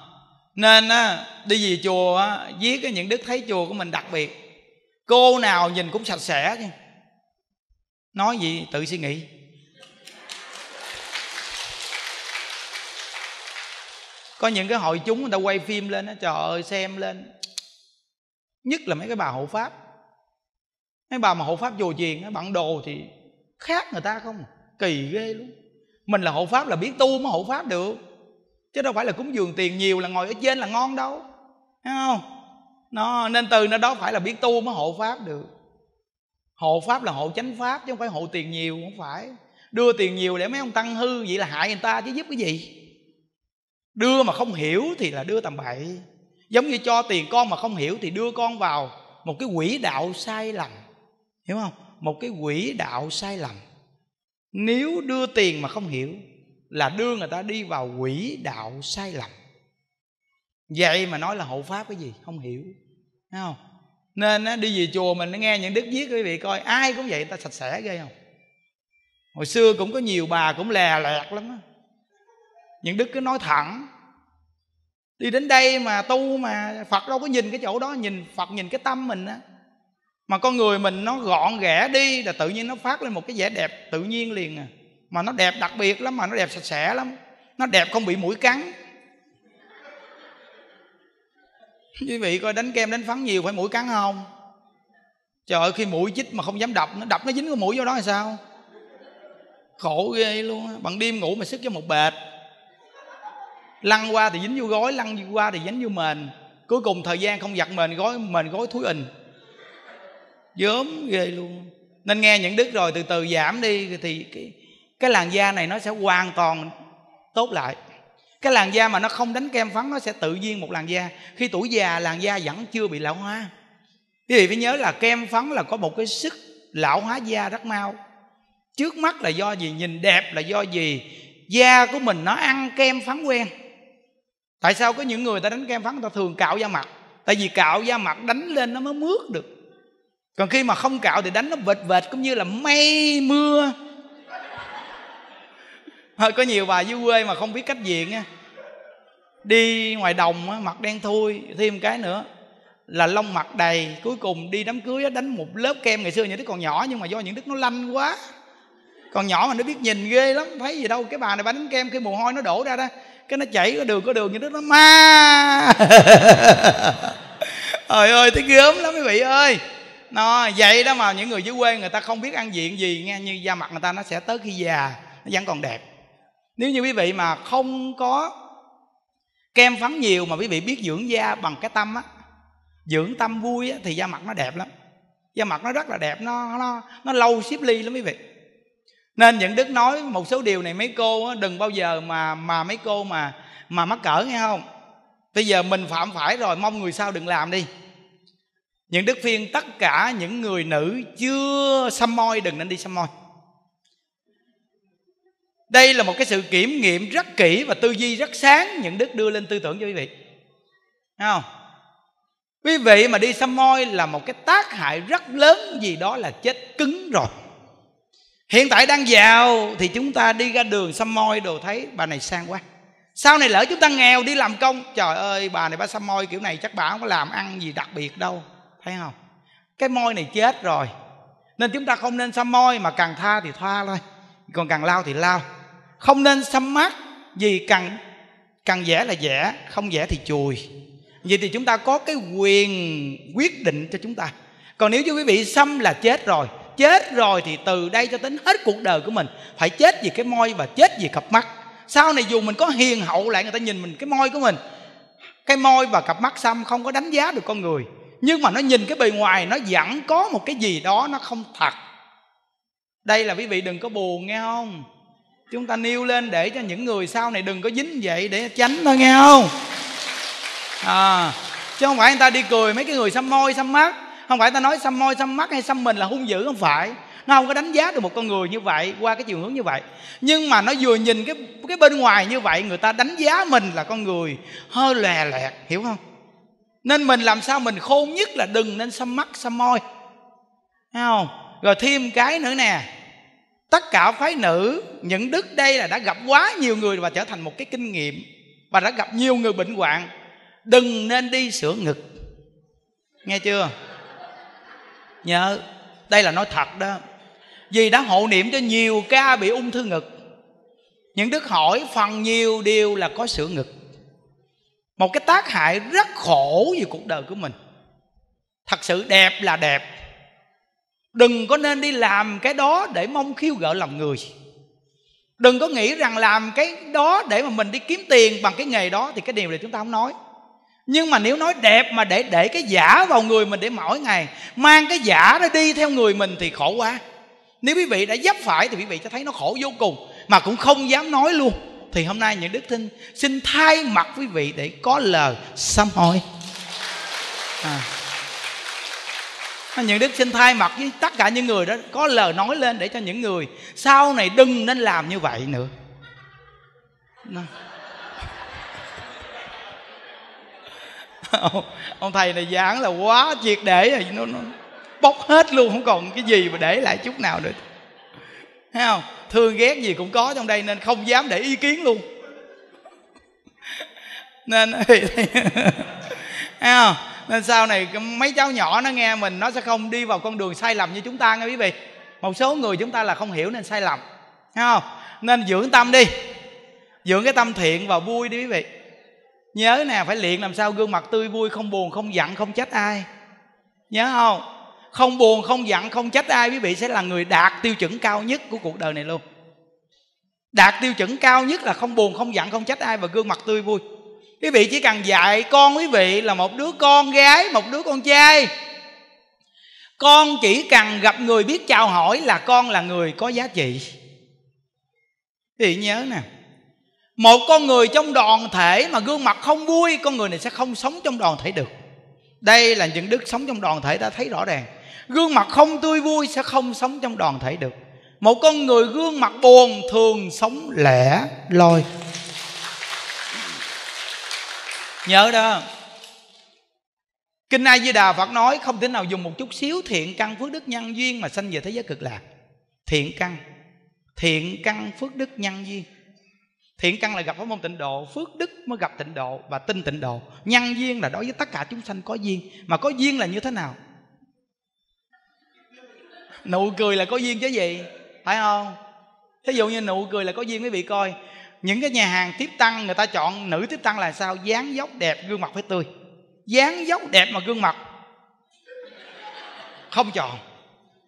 nên á, đi về chùa á, viết cái những đức thấy chùa của mình đặc biệt cô nào nhìn cũng sạch sẽ chứ nói gì tự suy nghĩ có những cái hội chúng người ta quay phim lên á trời ơi xem lên nhất là mấy cái bà hộ pháp mấy bà mà hộ pháp chùa chiền truyền bạn đồ thì khác người ta không kỳ ghê luôn mình là hộ pháp là biết tu mới hộ pháp được chứ đâu phải là cúng dường tiền nhiều là ngồi ở trên là ngon đâu thấy không nó nên từ nó đó phải là biết tu mới hộ pháp được hộ pháp là hộ chánh pháp chứ không phải hộ tiền nhiều không phải đưa tiền nhiều để mấy ông tăng hư vậy là hại người ta chứ giúp cái gì đưa mà không hiểu thì là đưa tầm bậy giống như cho tiền con mà không hiểu thì đưa con vào một cái quỹ đạo sai lầm hiểu không một cái quỹ đạo sai lầm nếu đưa tiền mà không hiểu là đưa người ta đi vào quỷ đạo sai lầm vậy mà nói là hộ pháp cái gì không hiểu thấy không nên á, đi về chùa mình nghe những đức viết quý vị coi ai cũng vậy người ta sạch sẽ ghê không hồi xưa cũng có nhiều bà cũng lè lẹt lắm á những đức cứ nói thẳng đi đến đây mà tu mà phật đâu có nhìn cái chỗ đó nhìn phật nhìn cái tâm mình á mà con người mình nó gọn ghẽ đi là tự nhiên nó phát lên một cái vẻ đẹp tự nhiên liền à mà nó đẹp đặc biệt lắm mà nó đẹp sạch sẽ lắm nó đẹp không bị mũi cắn quý vị coi đánh kem đánh phấn nhiều phải mũi cắn không trời ơi khi mũi chích mà không dám đập nó đập nó dính cái mũi vô đó là sao khổ ghê luôn á bằng đêm ngủ mà sức cho một bệt lăn qua thì dính vô gói, lăn qua thì dính vô mền cuối cùng thời gian không giặt mền gói mền gói thúi ình dớm ghê luôn nên nghe những đức rồi từ từ giảm đi thì cái cái làn da này nó sẽ hoàn toàn tốt lại cái làn da mà nó không đánh kem phấn nó sẽ tự nhiên một làn da khi tuổi già làn da vẫn chưa bị lão hóa quý vị phải nhớ là kem phấn là có một cái sức lão hóa da rất mau trước mắt là do gì nhìn đẹp là do gì da của mình nó ăn kem phấn quen tại sao có những người ta đánh kem phấn người ta thường cạo da mặt tại vì cạo da mặt đánh lên nó mới mướt được còn khi mà không cạo thì đánh nó vệt vệt cũng như là mây mưa hơi có nhiều bà dưới quê mà không biết cách diện á đi ngoài đồng á mặt đen thui thêm cái nữa là lông mặt đầy cuối cùng đi đám cưới á đánh một lớp kem ngày xưa những đứa còn nhỏ nhưng mà do những đứa nó lanh quá còn nhỏ mà nó biết nhìn ghê lắm thấy gì đâu cái bà này bà đánh kem khi mồ hôi nó đổ ra đó cái nó chảy có đường có đường như đứa nó ma [laughs] trời ơi thấy gớm lắm quý vị ơi nó vậy đó mà những người dưới quê người ta không biết ăn diện gì nghe như da mặt người ta nó sẽ tới khi già nó vẫn còn đẹp nếu như quý vị mà không có kem phấn nhiều mà quý vị biết dưỡng da bằng cái tâm á dưỡng tâm vui á, thì da mặt nó đẹp lắm da mặt nó rất là đẹp nó nó nó lâu xếp ly lắm quý vị nên những đức nói một số điều này mấy cô á, đừng bao giờ mà mà mấy cô mà mà mắc cỡ nghe không bây giờ mình phạm phải rồi mong người sau đừng làm đi những đức phiên tất cả những người nữ chưa xăm môi đừng nên đi xăm môi đây là một cái sự kiểm nghiệm rất kỹ và tư duy rất sáng những đức đưa lên tư tưởng cho quý vị Thấy không quý vị mà đi xăm môi là một cái tác hại rất lớn gì đó là chết cứng rồi hiện tại đang giàu thì chúng ta đi ra đường xăm môi đồ thấy bà này sang quá sau này lỡ chúng ta nghèo đi làm công trời ơi bà này bà xăm môi kiểu này chắc bà không có làm ăn gì đặc biệt đâu thấy không cái môi này chết rồi nên chúng ta không nên xăm môi mà càng tha thì thoa thôi còn càng lao thì lao không nên xăm mắt vì cần cần vẽ là vẽ không vẽ thì chùi vậy thì chúng ta có cái quyền quyết định cho chúng ta còn nếu như quý vị xăm là chết rồi chết rồi thì từ đây cho đến hết cuộc đời của mình phải chết vì cái môi và chết vì cặp mắt sau này dù mình có hiền hậu lại người ta nhìn mình cái môi của mình cái môi và cặp mắt xăm không có đánh giá được con người nhưng mà nó nhìn cái bề ngoài nó vẫn có một cái gì đó nó không thật đây là quý vị đừng có buồn nghe không chúng ta nêu lên để cho những người sau này đừng có dính vậy để tránh thôi nghe không à, chứ không phải người ta đi cười mấy cái người xăm môi xăm mắt không phải ta nói xăm môi xăm mắt hay xăm mình là hung dữ không phải nó không có đánh giá được một con người như vậy qua cái chiều hướng như vậy nhưng mà nó vừa nhìn cái cái bên ngoài như vậy người ta đánh giá mình là con người hơi lè lẹt hiểu không nên mình làm sao mình khôn nhất là đừng nên xăm mắt xăm môi Thấy không rồi thêm cái nữa nè tất cả phái nữ những đức đây là đã gặp quá nhiều người và trở thành một cái kinh nghiệm và đã gặp nhiều người bệnh hoạn đừng nên đi sửa ngực nghe chưa nhớ đây là nói thật đó vì đã hộ niệm cho nhiều ca bị ung thư ngực những đức hỏi phần nhiều đều là có sửa ngực một cái tác hại rất khổ về cuộc đời của mình thật sự đẹp là đẹp đừng có nên đi làm cái đó để mong khiêu gợi lòng người đừng có nghĩ rằng làm cái đó để mà mình đi kiếm tiền bằng cái nghề đó thì cái điều này chúng ta không nói nhưng mà nếu nói đẹp mà để để cái giả vào người mình để mỗi ngày mang cái giả đó đi theo người mình thì khổ quá nếu quý vị đã dấp phải thì quý vị sẽ thấy nó khổ vô cùng mà cũng không dám nói luôn thì hôm nay những đức tin xin thay mặt quý vị để có lời sám hối à những đức xin thay mặt với tất cả những người đó có lời nói lên để cho những người sau này đừng nên làm như vậy nữa [laughs] ông, thầy này giảng là quá triệt để rồi nó, nó bóc hết luôn không còn cái gì mà để lại chút nào nữa thấy không thương ghét gì cũng có trong đây nên không dám để ý kiến luôn nên [laughs] thấy không nên sau này mấy cháu nhỏ nó nghe mình nó sẽ không đi vào con đường sai lầm như chúng ta nghe quý vị một số người chúng ta là không hiểu nên sai lầm Thấy không nên dưỡng tâm đi dưỡng cái tâm thiện và vui đi quý vị nhớ nè phải luyện làm sao gương mặt tươi vui không buồn không giận không trách ai nhớ không không buồn không giận không trách ai quý vị sẽ là người đạt tiêu chuẩn cao nhất của cuộc đời này luôn đạt tiêu chuẩn cao nhất là không buồn không giận không trách ai và gương mặt tươi vui quý vị chỉ cần dạy con quý vị là một đứa con gái một đứa con trai con chỉ cần gặp người biết chào hỏi là con là người có giá trị thì nhớ nè một con người trong đoàn thể mà gương mặt không vui con người này sẽ không sống trong đoàn thể được đây là những đức sống trong đoàn thể đã thấy rõ ràng gương mặt không tươi vui sẽ không sống trong đoàn thể được một con người gương mặt buồn thường sống lẻ loi nhớ đó kinh a di đà phật nói không thể nào dùng một chút xíu thiện căn phước đức nhân duyên mà sanh về thế giới cực lạc thiện căn thiện căn phước đức nhân duyên thiện căn là gặp pháp môn tịnh độ phước đức mới gặp tịnh độ và tinh tịnh độ nhân duyên là đối với tất cả chúng sanh có duyên mà có duyên là như thế nào nụ cười là có duyên chứ gì phải không thí dụ như nụ cười là có duyên quý vị coi những cái nhà hàng tiếp tăng người ta chọn nữ tiếp tăng là sao dáng dốc đẹp gương mặt phải tươi dáng dốc đẹp mà gương mặt không chọn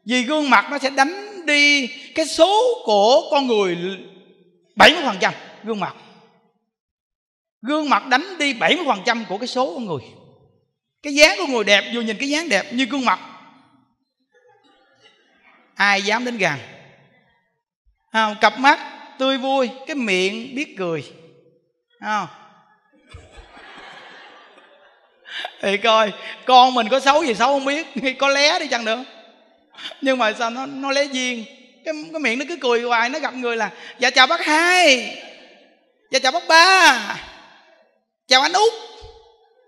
vì gương mặt nó sẽ đánh đi cái số của con người 70% gương mặt gương mặt đánh đi 70% của cái số con người cái dáng của người đẹp dù nhìn cái dáng đẹp như gương mặt ai dám đến gần à, cặp mắt tươi vui cái miệng biết cười không [laughs] thì coi con mình có xấu gì xấu không biết có lé đi chăng nữa nhưng mà sao nó nó lé duyên cái cái miệng nó cứ cười hoài nó gặp người là dạ chào bác hai dạ chào bác ba chào anh út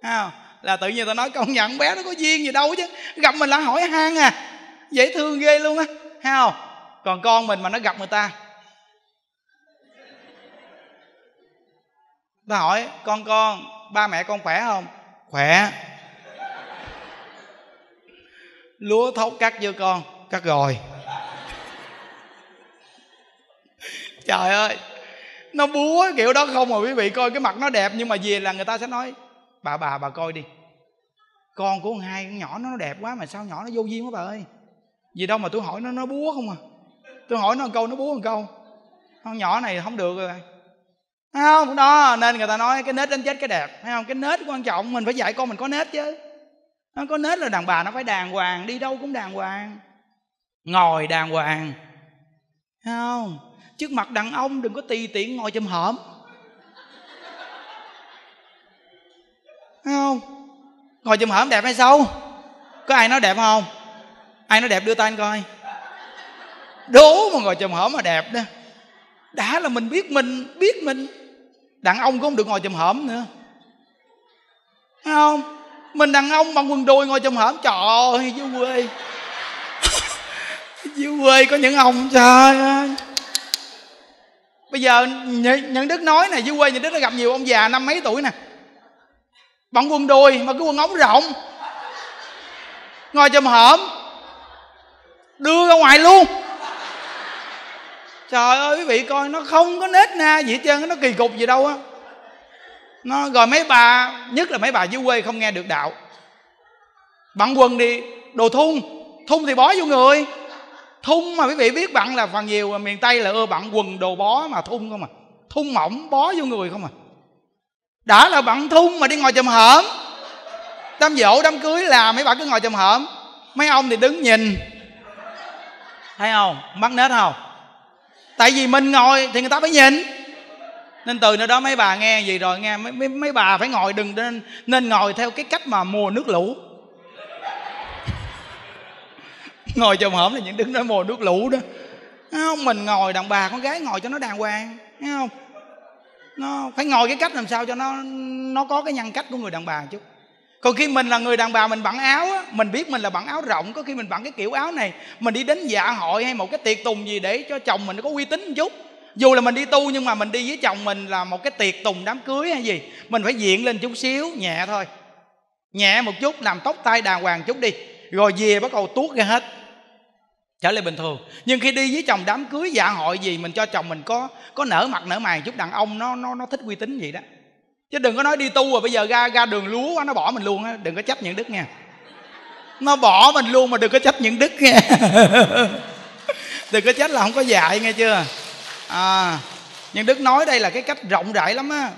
à, là tự nhiên tao nói công nhận bé nó có duyên gì đâu chứ gặp mình là hỏi han à dễ thương ghê luôn á ha còn con mình mà nó gặp người ta ta hỏi con con ba mẹ con khỏe không khỏe lúa thóc cắt chưa con cắt rồi [laughs] trời ơi nó búa kiểu đó không mà quý vị coi cái mặt nó đẹp nhưng mà về là người ta sẽ nói bà bà bà coi đi con của hai con nhỏ nó đẹp quá mà sao nhỏ nó vô duyên quá bà ơi vì đâu mà tôi hỏi nó nó búa không à tôi hỏi nó một câu nó búa một câu con nhỏ này không được rồi Thấy không đó nên người ta nói cái nết đánh chết cái đẹp thấy không cái nết quan trọng mình phải dạy con mình có nết chứ nó có nết là đàn bà nó phải đàng hoàng đi đâu cũng đàng hoàng ngồi đàng hoàng thấy không trước mặt đàn ông đừng có tùy tiện ngồi chùm hổm thấy không ngồi chùm hổm đẹp hay xấu có ai nói đẹp không ai nói đẹp đưa tay anh coi đố mà ngồi chùm hổm mà đẹp đó đã là mình biết mình biết mình đàn ông cũng không được ngồi chùm hổm nữa Thấy không mình đàn ông bằng quần đùi ngồi chùm hổm trời ơi dưới quê dưới quê có những ông trời ơi bây giờ nhận đức nói này dưới quê nhận đức đã gặp nhiều ông già năm mấy tuổi nè bằng quần đùi mà cái quần ống rộng ngồi chùm hổm đưa ra ngoài luôn trời ơi quý vị coi nó không có nết na gì hết trơn nó kỳ cục gì đâu á nó rồi mấy bà nhất là mấy bà dưới quê không nghe được đạo bận quần đi đồ thun thun thì bó vô người thun mà quý vị biết bận là phần nhiều miền tây là ưa bận quần đồ bó mà thun không à thun mỏng bó vô người không à đã là bận thun mà đi ngồi chùm hởm đám dỗ đám cưới là mấy bà cứ ngồi chùm hởm mấy ông thì đứng nhìn thấy không mắc nết không tại vì mình ngồi thì người ta phải nhìn nên từ nơi đó mấy bà nghe gì rồi nghe mấy, mấy, mấy bà phải ngồi đừng nên nên ngồi theo cái cách mà mùa nước lũ [laughs] ngồi chồng hổm là những đứng đó mùa nước lũ đó không mình ngồi đàn bà con gái ngồi cho nó đàng hoàng Thấy không nó phải ngồi cái cách làm sao cho nó nó có cái nhân cách của người đàn bà chút còn khi mình là người đàn bà mình bận áo á mình biết mình là bận áo rộng có khi mình bận cái kiểu áo này mình đi đến dạ hội hay một cái tiệc tùng gì để cho chồng mình có uy tín một chút dù là mình đi tu nhưng mà mình đi với chồng mình là một cái tiệc tùng đám cưới hay gì mình phải diện lên chút xíu nhẹ thôi nhẹ một chút làm tóc tai đàng hoàng chút đi rồi về bắt đầu tuốt ra hết trở lại bình thường nhưng khi đi với chồng đám cưới dạ hội gì mình cho chồng mình có có nở mặt nở mày chút đàn ông nó nó nó thích uy tín vậy đó chứ đừng có nói đi tu rồi bây giờ ra ra đường lúa quá nó bỏ mình luôn á đừng có chấp nhận đức nha nó bỏ mình luôn mà đừng có chấp nhận đức nha [laughs] đừng có trách là không có dạy nghe chưa à nhưng đức nói đây là cái cách rộng rãi lắm á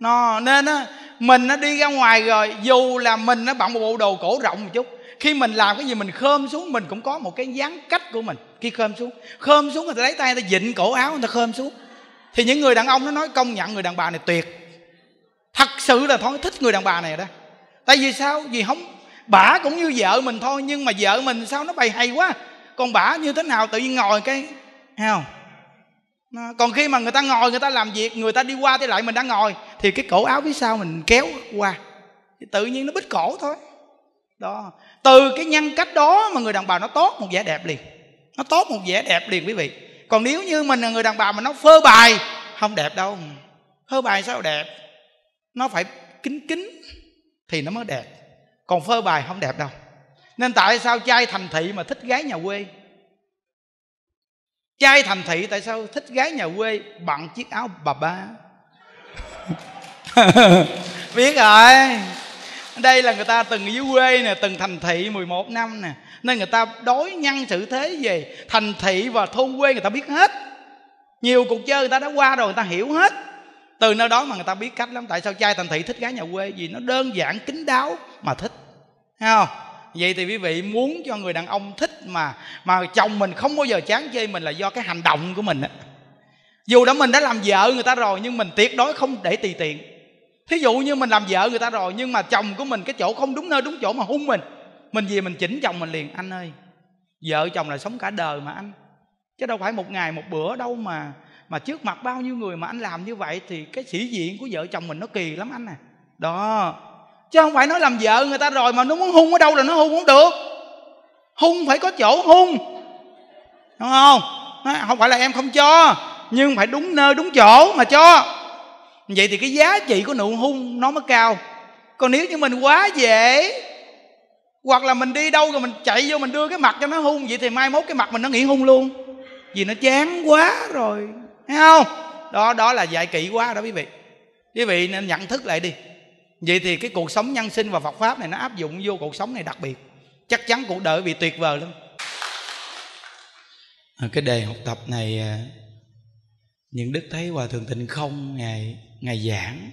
nó nên á mình nó đi ra ngoài rồi dù là mình nó bằng một bộ đồ cổ rộng một chút khi mình làm cái gì mình khơm xuống mình cũng có một cái dáng cách của mình khi khơm xuống khơm xuống người ta lấy tay người ta dịnh cổ áo người ta khơm xuống thì những người đàn ông nó nói công nhận người đàn bà này tuyệt thật sự là thôi thích người đàn bà này đó tại vì sao vì không bả cũng như vợ mình thôi nhưng mà vợ mình sao nó bày hay quá còn bả như thế nào tự nhiên ngồi cái thấy không còn khi mà người ta ngồi người ta làm việc người ta đi qua đi lại mình đang ngồi thì cái cổ áo phía sau mình kéo qua thì tự nhiên nó bít cổ thôi đó từ cái nhân cách đó mà người đàn bà nó tốt một vẻ đẹp liền nó tốt một vẻ đẹp liền quý vị còn nếu như mình là người đàn bà mà nó phơ bài không đẹp đâu phơ bài sao đẹp nó phải kính kính thì nó mới đẹp còn phơ bài không đẹp đâu nên tại sao trai thành thị mà thích gái nhà quê trai thành thị tại sao thích gái nhà quê bằng chiếc áo bà ba [laughs] biết rồi đây là người ta từng dưới quê nè từng thành thị 11 năm nè nên người ta đối nhân sự thế về thành thị và thôn quê người ta biết hết nhiều cuộc chơi người ta đã qua rồi người ta hiểu hết từ nơi đó mà người ta biết cách lắm tại sao trai thành thị thích gái nhà quê vì nó đơn giản kín đáo mà thích thấy không vậy thì quý vị muốn cho người đàn ông thích mà mà chồng mình không bao giờ chán chê mình là do cái hành động của mình á dù đó mình đã làm vợ người ta rồi nhưng mình tuyệt đối không để tùy tiện thí dụ như mình làm vợ người ta rồi nhưng mà chồng của mình cái chỗ không đúng nơi đúng chỗ mà hung mình mình về mình chỉnh chồng mình liền anh ơi vợ chồng là sống cả đời mà anh chứ đâu phải một ngày một bữa đâu mà mà trước mặt bao nhiêu người mà anh làm như vậy thì cái sĩ diện của vợ chồng mình nó kỳ lắm anh à đó chứ không phải nói làm vợ người ta rồi mà nó muốn hung ở đâu là nó hung cũng được hung phải có chỗ hung đúng không không phải là em không cho nhưng phải đúng nơi đúng chỗ mà cho vậy thì cái giá trị của nụ hung nó mới cao còn nếu như mình quá dễ hoặc là mình đi đâu rồi mình chạy vô mình đưa cái mặt cho nó hung vậy thì mai mốt cái mặt mình nó nghỉ hung luôn vì nó chán quá rồi thấy không đó đó là dạy kỹ quá đó quý vị quý vị nên nhận thức lại đi vậy thì cái cuộc sống nhân sinh và phật pháp này nó áp dụng vô cuộc sống này đặc biệt chắc chắn cuộc đời bị tuyệt vời lắm à, cái đề học tập này à, những đức thấy hòa thượng tịnh không ngày ngày giảng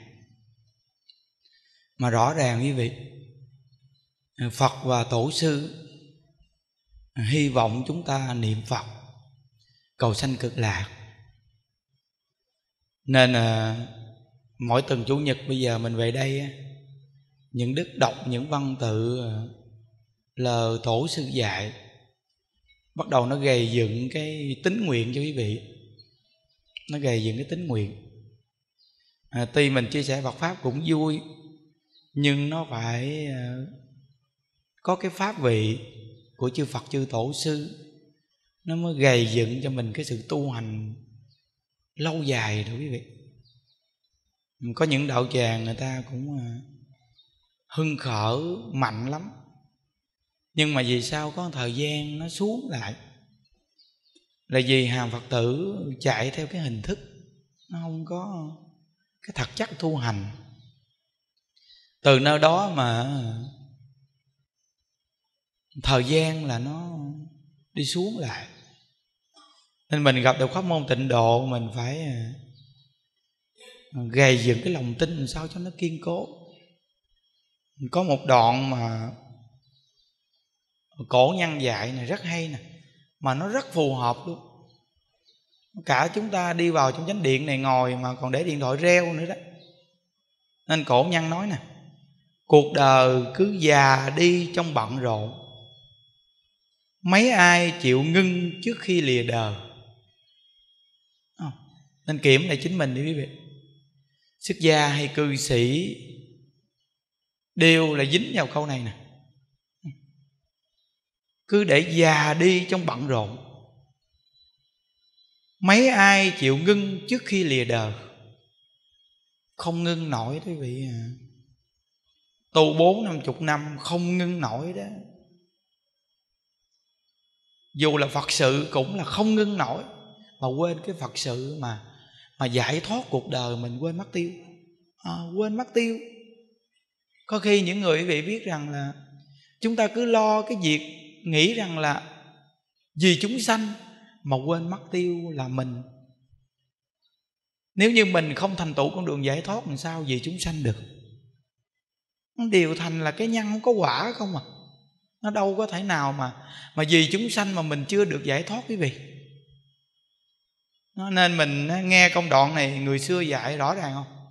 mà rõ ràng quý vị à, phật và tổ sư hy vọng chúng ta niệm phật cầu sanh cực lạc nên à, mỗi tuần chủ nhật bây giờ mình về đây những đức đọc những văn tự à, lờ tổ sư dạy bắt đầu nó gầy dựng cái tín nguyện cho quý vị nó gầy dựng cái tín nguyện à, tuy mình chia sẻ Phật pháp cũng vui nhưng nó phải à, có cái pháp vị của chư Phật chư tổ sư nó mới gầy dựng cho mình cái sự tu hành lâu dài đó quý vị có những đạo tràng người ta cũng à, hưng khởi mạnh lắm nhưng mà vì sao có thời gian nó xuống lại là vì hàng phật tử chạy theo cái hình thức nó không có cái thật chất tu hành từ nơi đó mà à, thời gian là nó đi xuống lại nên mình gặp được pháp môn tịnh độ mình phải à, gầy dựng cái lòng tin làm sao cho nó kiên cố có một đoạn mà cổ nhân dạy này rất hay nè mà nó rất phù hợp luôn cả chúng ta đi vào trong chánh điện này ngồi mà còn để điện thoại reo nữa đó nên cổ nhân nói nè cuộc đời cứ già đi trong bận rộn mấy ai chịu ngưng trước khi lìa đời nên kiểm lại chính mình đi quý vị sức gia hay cư sĩ đều là dính vào câu này nè cứ để già đi trong bận rộn mấy ai chịu ngưng trước khi lìa đời không ngưng nổi quý vị à tu bốn năm chục năm không ngưng nổi đó dù là phật sự cũng là không ngưng nổi mà quên cái phật sự mà mà giải thoát cuộc đời mình quên mất tiêu à, quên mất tiêu có khi những người quý vị biết rằng là chúng ta cứ lo cái việc nghĩ rằng là vì chúng sanh mà quên mất tiêu là mình nếu như mình không thành tựu con đường giải thoát làm sao vì chúng sanh được điều thành là cái nhân không có quả không à nó đâu có thể nào mà mà vì chúng sanh mà mình chưa được giải thoát quý vị nên mình nghe công đoạn này người xưa dạy rõ ràng không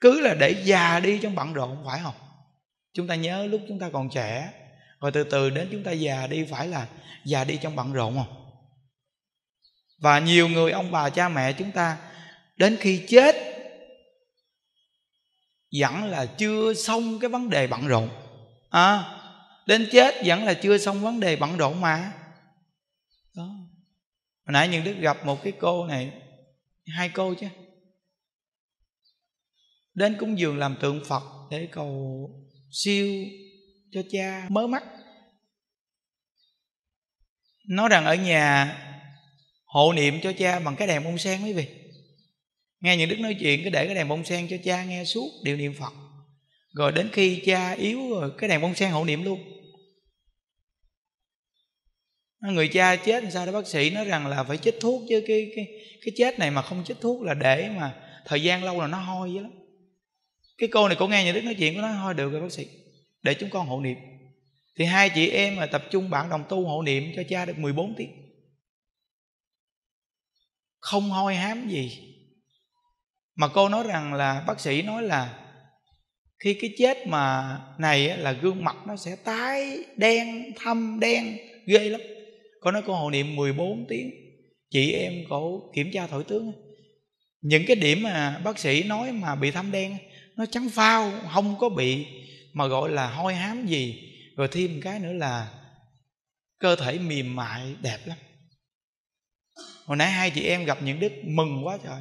cứ là để già đi trong bận rộn phải không chúng ta nhớ lúc chúng ta còn trẻ rồi từ từ đến chúng ta già đi phải là già đi trong bận rộn không và nhiều người ông bà cha mẹ chúng ta đến khi chết vẫn là chưa xong cái vấn đề bận rộn à, đến chết vẫn là chưa xong vấn đề bận rộn mà hồi nãy những đức gặp một cái cô này hai cô chứ đến cúng dường làm tượng phật để cầu siêu cho cha mớ mắt nói rằng ở nhà hộ niệm cho cha bằng cái đèn bông sen quý vị nghe những đức nói chuyện cứ để cái đèn bông sen cho cha nghe suốt điều niệm phật rồi đến khi cha yếu rồi cái đèn bông sen hộ niệm luôn người cha chết làm sao đó bác sĩ nói rằng là phải chích thuốc chứ cái cái cái chết này mà không chích thuốc là để mà thời gian lâu là nó hôi dữ lắm cái cô này cũng nghe nhà đức nói chuyện của nó thôi được rồi bác sĩ để chúng con hộ niệm thì hai chị em mà tập trung bạn đồng tu hộ niệm cho cha được 14 tiếng không hôi hám gì mà cô nói rằng là bác sĩ nói là khi cái chết mà này là gương mặt nó sẽ tái đen thâm đen ghê lắm có nói cô hộ niệm 14 tiếng Chị em cô kiểm tra thổi tướng Những cái điểm mà bác sĩ nói mà bị thâm đen Nó trắng phao Không có bị mà gọi là hôi hám gì Rồi thêm một cái nữa là Cơ thể mềm mại đẹp lắm Hồi nãy hai chị em gặp những đức mừng quá trời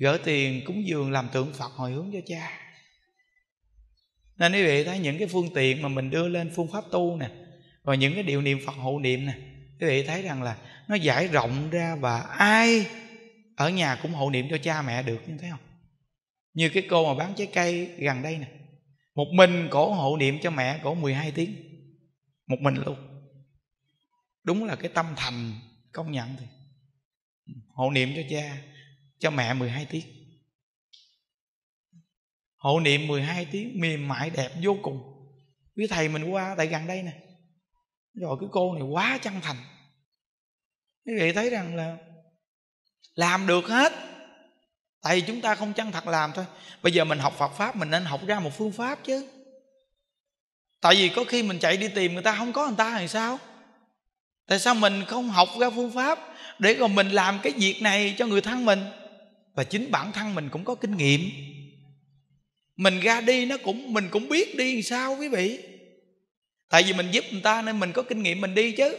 Gỡ tiền cúng dường làm tượng Phật hồi hướng cho cha Nên quý vị thấy những cái phương tiện mà mình đưa lên phương pháp tu nè và những cái điều niệm phật hộ niệm nè quý vị thấy rằng là nó giải rộng ra và ai ở nhà cũng hộ niệm cho cha mẹ được như thế không như cái cô mà bán trái cây gần đây nè một mình cổ hộ niệm cho mẹ cổ 12 tiếng một mình luôn đúng là cái tâm thành công nhận thì hộ niệm cho cha cho mẹ 12 tiếng hộ niệm 12 tiếng mềm mại đẹp vô cùng quý thầy mình qua tại gần đây nè rồi cái cô này quá chân thành quý vị thấy rằng là làm được hết tại vì chúng ta không chân thật làm thôi bây giờ mình học phật pháp mình nên học ra một phương pháp chứ tại vì có khi mình chạy đi tìm người ta không có người ta thì sao tại sao mình không học ra phương pháp để rồi mình làm cái việc này cho người thân mình và chính bản thân mình cũng có kinh nghiệm mình ra đi nó cũng mình cũng biết đi làm sao quý vị tại vì mình giúp người ta nên mình có kinh nghiệm mình đi chứ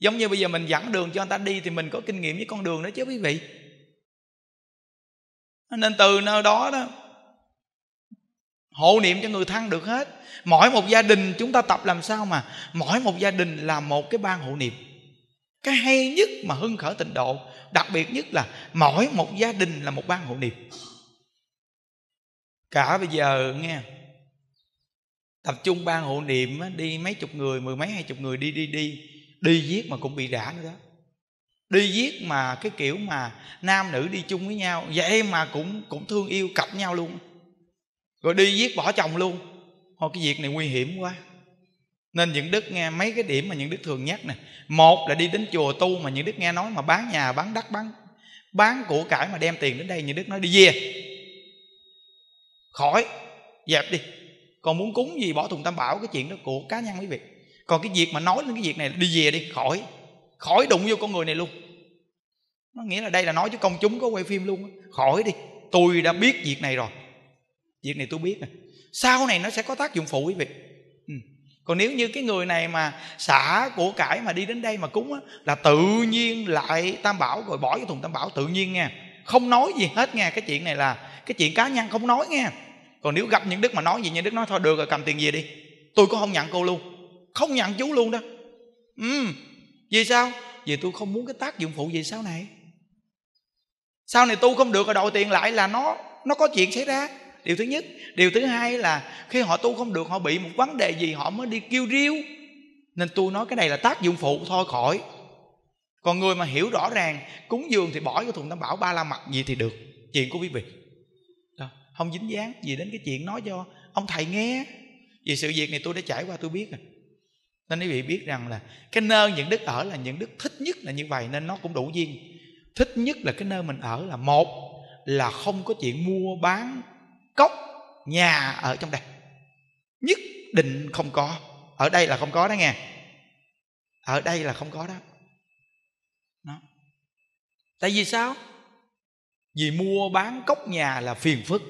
giống như bây giờ mình dẫn đường cho người ta đi thì mình có kinh nghiệm với con đường đó chứ quý vị nên từ nơi đó đó hộ niệm cho người thân được hết mỗi một gia đình chúng ta tập làm sao mà mỗi một gia đình là một cái ban hộ niệm cái hay nhất mà hưng khởi tịnh độ đặc biệt nhất là mỗi một gia đình là một ban hộ niệm cả bây giờ nghe tập trung ban hộ niệm đi mấy chục người mười mấy hai chục người đi đi đi đi giết mà cũng bị đả nữa đó đi giết mà cái kiểu mà nam nữ đi chung với nhau vậy mà cũng cũng thương yêu cặp nhau luôn rồi đi giết bỏ chồng luôn thôi cái việc này nguy hiểm quá nên những đức nghe mấy cái điểm mà những đức thường nhắc nè một là đi đến chùa tu mà những đức nghe nói mà bán nhà bán đất bán bán của cải mà đem tiền đến đây những đức nói đi về khỏi dẹp đi còn muốn cúng gì bỏ thùng tam bảo cái chuyện đó của cá nhân quý vị còn cái việc mà nói lên cái việc này đi về đi khỏi khỏi đụng vô con người này luôn nó nghĩa là đây là nói với công chúng có quay phim luôn khỏi đi tôi đã biết việc này rồi việc này tôi biết rồi sau này nó sẽ có tác dụng phụ quý vị ừ. còn nếu như cái người này mà xả của cải mà đi đến đây mà cúng á, là tự nhiên lại tam bảo rồi bỏ cái thùng tam bảo tự nhiên nha không nói gì hết nghe cái chuyện này là cái chuyện cá nhân không nói nghe còn nếu gặp những đức mà nói gì những đức nói thôi được rồi cầm tiền về đi tôi cũng không nhận cô luôn không nhận chú luôn đó ừ vì sao vì tôi không muốn cái tác dụng phụ gì sau này sau này tu không được rồi đòi tiền lại là nó nó có chuyện xảy ra điều thứ nhất điều thứ hai là khi họ tu không được họ bị một vấn đề gì họ mới đi kêu riêu nên tôi nói cái này là tác dụng phụ thôi khỏi còn người mà hiểu rõ ràng cúng dường thì bỏ vô thùng tam bảo ba la mặt gì thì được chuyện của quý vị không dính dáng gì đến cái chuyện nói cho ông thầy nghe vì sự việc này tôi đã trải qua tôi biết rồi nên quý vị biết rằng là cái nơi những đức ở là những đức thích nhất là như vậy nên nó cũng đủ duyên thích nhất là cái nơi mình ở là một là không có chuyện mua bán cốc nhà ở trong đây nhất định không có ở đây là không có đó nghe ở đây là không có đó nó tại vì sao vì mua bán cốc nhà là phiền phức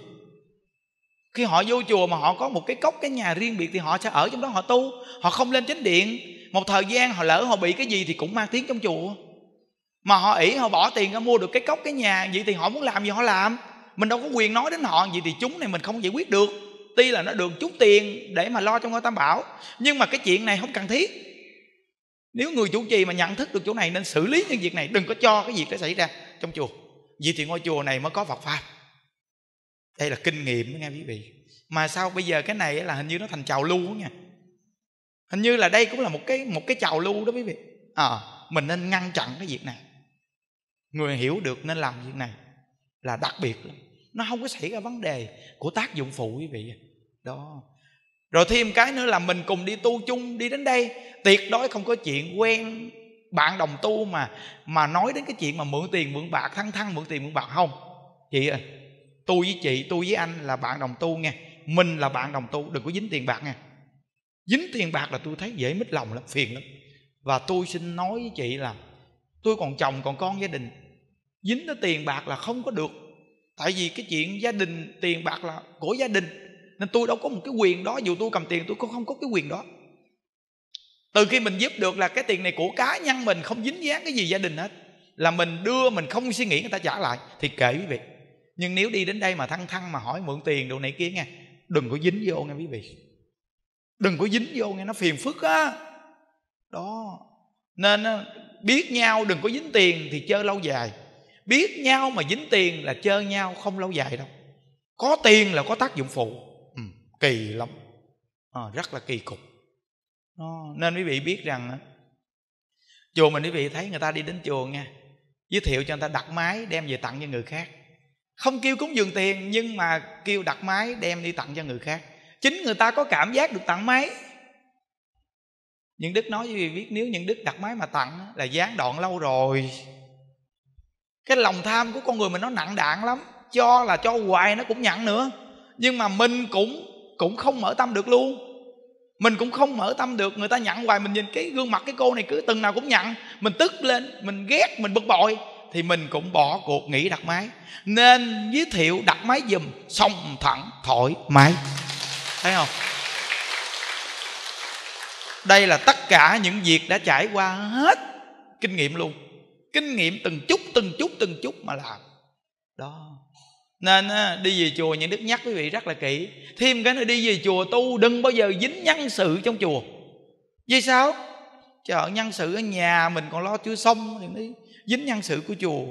khi họ vô chùa mà họ có một cái cốc cái nhà riêng biệt thì họ sẽ ở trong đó họ tu họ không lên chánh điện một thời gian họ lỡ họ bị cái gì thì cũng mang tiếng trong chùa mà họ ỷ họ bỏ tiền ra mua được cái cốc cái nhà vậy thì họ muốn làm gì họ làm mình đâu có quyền nói đến họ gì thì chúng này mình không giải quyết được tuy là nó được chút tiền để mà lo cho ngôi tam bảo nhưng mà cái chuyện này không cần thiết nếu người chủ trì mà nhận thức được chỗ này nên xử lý những việc này đừng có cho cái việc đó xảy ra trong chùa vì thì ngôi chùa này mới có phật pháp đây là kinh nghiệm nghe quý vị mà sao bây giờ cái này là hình như nó thành chào lưu nha hình như là đây cũng là một cái một cái chào lưu đó quý vị à, mình nên ngăn chặn cái việc này người hiểu được nên làm việc này là đặc biệt lắm nó không có xảy ra vấn đề của tác dụng phụ quý vị à. đó rồi thêm cái nữa là mình cùng đi tu chung đi đến đây tuyệt đối không có chuyện quen bạn đồng tu mà mà nói đến cái chuyện mà mượn tiền mượn bạc thăng thăng mượn tiền mượn bạc không chị ơi à, tôi với chị tôi với anh là bạn đồng tu nghe mình là bạn đồng tu đừng có dính tiền bạc nghe dính tiền bạc là tôi thấy dễ mít lòng lắm phiền lắm và tôi xin nói với chị là tôi còn chồng còn con gia đình dính tới tiền bạc là không có được tại vì cái chuyện gia đình tiền bạc là của gia đình nên tôi đâu có một cái quyền đó dù tôi cầm tiền tôi cũng không có cái quyền đó từ khi mình giúp được là cái tiền này của cá nhân mình không dính dáng cái gì gia đình hết là mình đưa mình không suy nghĩ người ta trả lại thì kể quý vị nhưng nếu đi đến đây mà thăng thăng mà hỏi mượn tiền đồ này kia nghe đừng có dính vô nghe quý vị đừng có dính vô nghe nó phiền phức á đó. đó nên ờ, biết nhau đừng có dính tiền thì chơi lâu dài biết nhau mà dính tiền là chơi nhau không lâu dài đâu có tiền là có tác dụng phụ ừ, kỳ lắm à, rất là kỳ cục đó. nên quý vị biết rằng ờ, chùa mình quý vị thấy người ta đi đến chùa nghe, giới thiệu cho người ta đặt máy đem về tặng cho người khác không kêu cúng dường tiền nhưng mà kêu đặt máy đem đi tặng cho người khác chính người ta có cảm giác được tặng máy nhưng đức nói với vị biết nếu những đức đặt máy mà tặng là gián đoạn lâu rồi cái lòng tham của con người mình nó nặng đạn lắm cho là cho hoài nó cũng nhận nữa nhưng mà mình cũng cũng không mở tâm được luôn mình cũng không mở tâm được người ta nhận hoài mình nhìn cái gương mặt cái cô này cứ từng nào cũng nhận mình tức lên mình ghét mình bực bội thì mình cũng bỏ cuộc nghỉ đặt máy nên giới thiệu đặt máy dùm xong thẳng thoải mái thấy không đây là tất cả những việc đã trải qua hết kinh nghiệm luôn kinh nghiệm từng chút từng chút từng chút mà làm đó nên đi về chùa những đức nhắc quý vị rất là kỹ thêm cái nữa đi về chùa tu đừng bao giờ dính nhân sự trong chùa vì sao chợ nhân sự ở nhà mình còn lo chưa xong thì mới dính nhân sự của chùa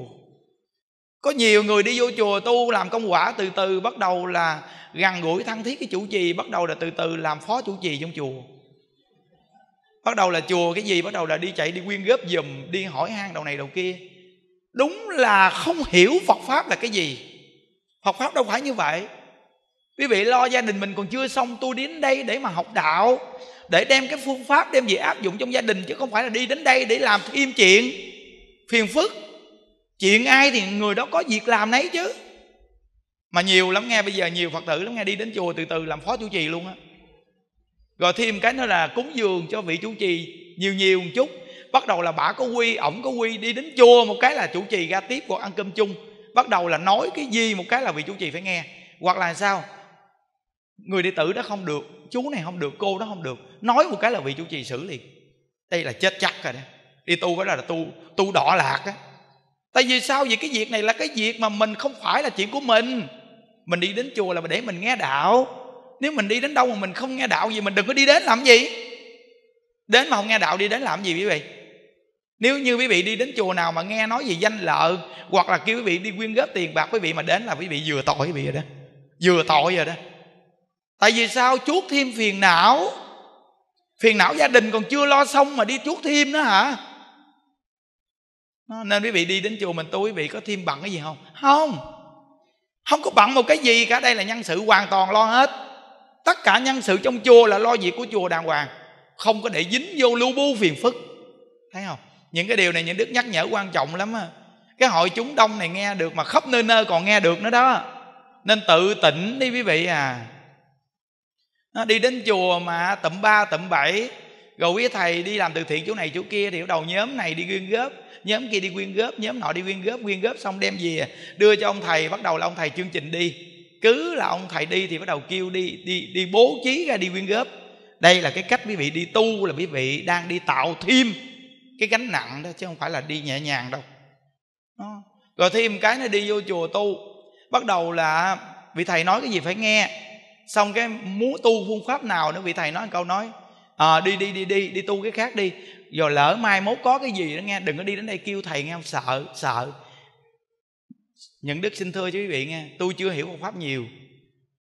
có nhiều người đi vô chùa tu làm công quả từ từ bắt đầu là gần gũi thân thiết cái chủ trì bắt đầu là từ từ làm phó chủ trì trong chùa bắt đầu là chùa cái gì bắt đầu là đi chạy đi quyên góp dùm đi hỏi han đầu này đầu kia đúng là không hiểu phật pháp là cái gì phật pháp đâu phải như vậy quý vị lo gia đình mình còn chưa xong tôi đến đây để mà học đạo để đem cái phương pháp đem gì áp dụng trong gia đình chứ không phải là đi đến đây để làm thêm chuyện phiền phức chuyện ai thì người đó có việc làm nấy chứ mà nhiều lắm nghe bây giờ nhiều phật tử lắm nghe đi đến chùa từ từ làm phó chủ trì luôn á rồi thêm cái nữa là cúng dường cho vị chủ trì nhiều nhiều một chút bắt đầu là bả có quy ổng có quy đi đến chùa một cái là chủ trì ra tiếp hoặc ăn cơm chung bắt đầu là nói cái gì một cái là vị chủ trì phải nghe hoặc là sao người đệ tử đó không được chú này không được cô đó không được nói một cái là vị chủ trì xử liền đây là chết chắc rồi đấy đi tu đó là tu tu đỏ lạc á tại vì sao vì cái việc này là cái việc mà mình không phải là chuyện của mình mình đi đến chùa là để mình nghe đạo nếu mình đi đến đâu mà mình không nghe đạo gì mình đừng có đi đến làm gì đến mà không nghe đạo đi đến làm gì quý vị nếu như quý vị đi đến chùa nào mà nghe nói gì danh lợi hoặc là kêu quý vị đi quyên góp tiền bạc quý vị mà đến là quý vị vừa tội quý vị rồi đó vừa tội rồi đó tại vì sao chuốt thêm phiền não phiền não gia đình còn chưa lo xong mà đi chuốt thêm nữa hả nên quý vị đi đến chùa mình tu quý vị có thêm bận cái gì không không không có bận một cái gì cả đây là nhân sự hoàn toàn lo hết tất cả nhân sự trong chùa là lo việc của chùa đàng hoàng không có để dính vô lưu bu phiền phức thấy không những cái điều này những đức nhắc nhở quan trọng lắm á cái hội chúng đông này nghe được mà khắp nơi nơi còn nghe được nữa đó nên tự tỉnh đi quý vị à nó đi đến chùa mà tụm ba tụm bảy rồi quý thầy đi làm từ thiện chỗ này chỗ kia thì bắt đầu nhóm này đi quyên góp nhóm kia đi quyên góp nhóm nọ đi quyên góp quyên góp xong đem về đưa cho ông thầy bắt đầu là ông thầy chương trình đi cứ là ông thầy đi thì bắt đầu kêu đi đi đi bố trí ra đi quyên góp đây là cái cách quý vị đi tu là quý vị đang đi tạo thêm cái gánh nặng đó chứ không phải là đi nhẹ nhàng đâu đó. rồi thêm cái nó đi vô chùa tu bắt đầu là vị thầy nói cái gì phải nghe xong cái muốn tu phương pháp nào nữa vị thầy nói một câu nói à, đi đi đi đi đi tu cái khác đi rồi lỡ mai mốt có cái gì đó nghe đừng có đi đến đây kêu thầy nghe sợ sợ những đức xin thưa cho quý vị nghe tôi chưa hiểu Phật pháp nhiều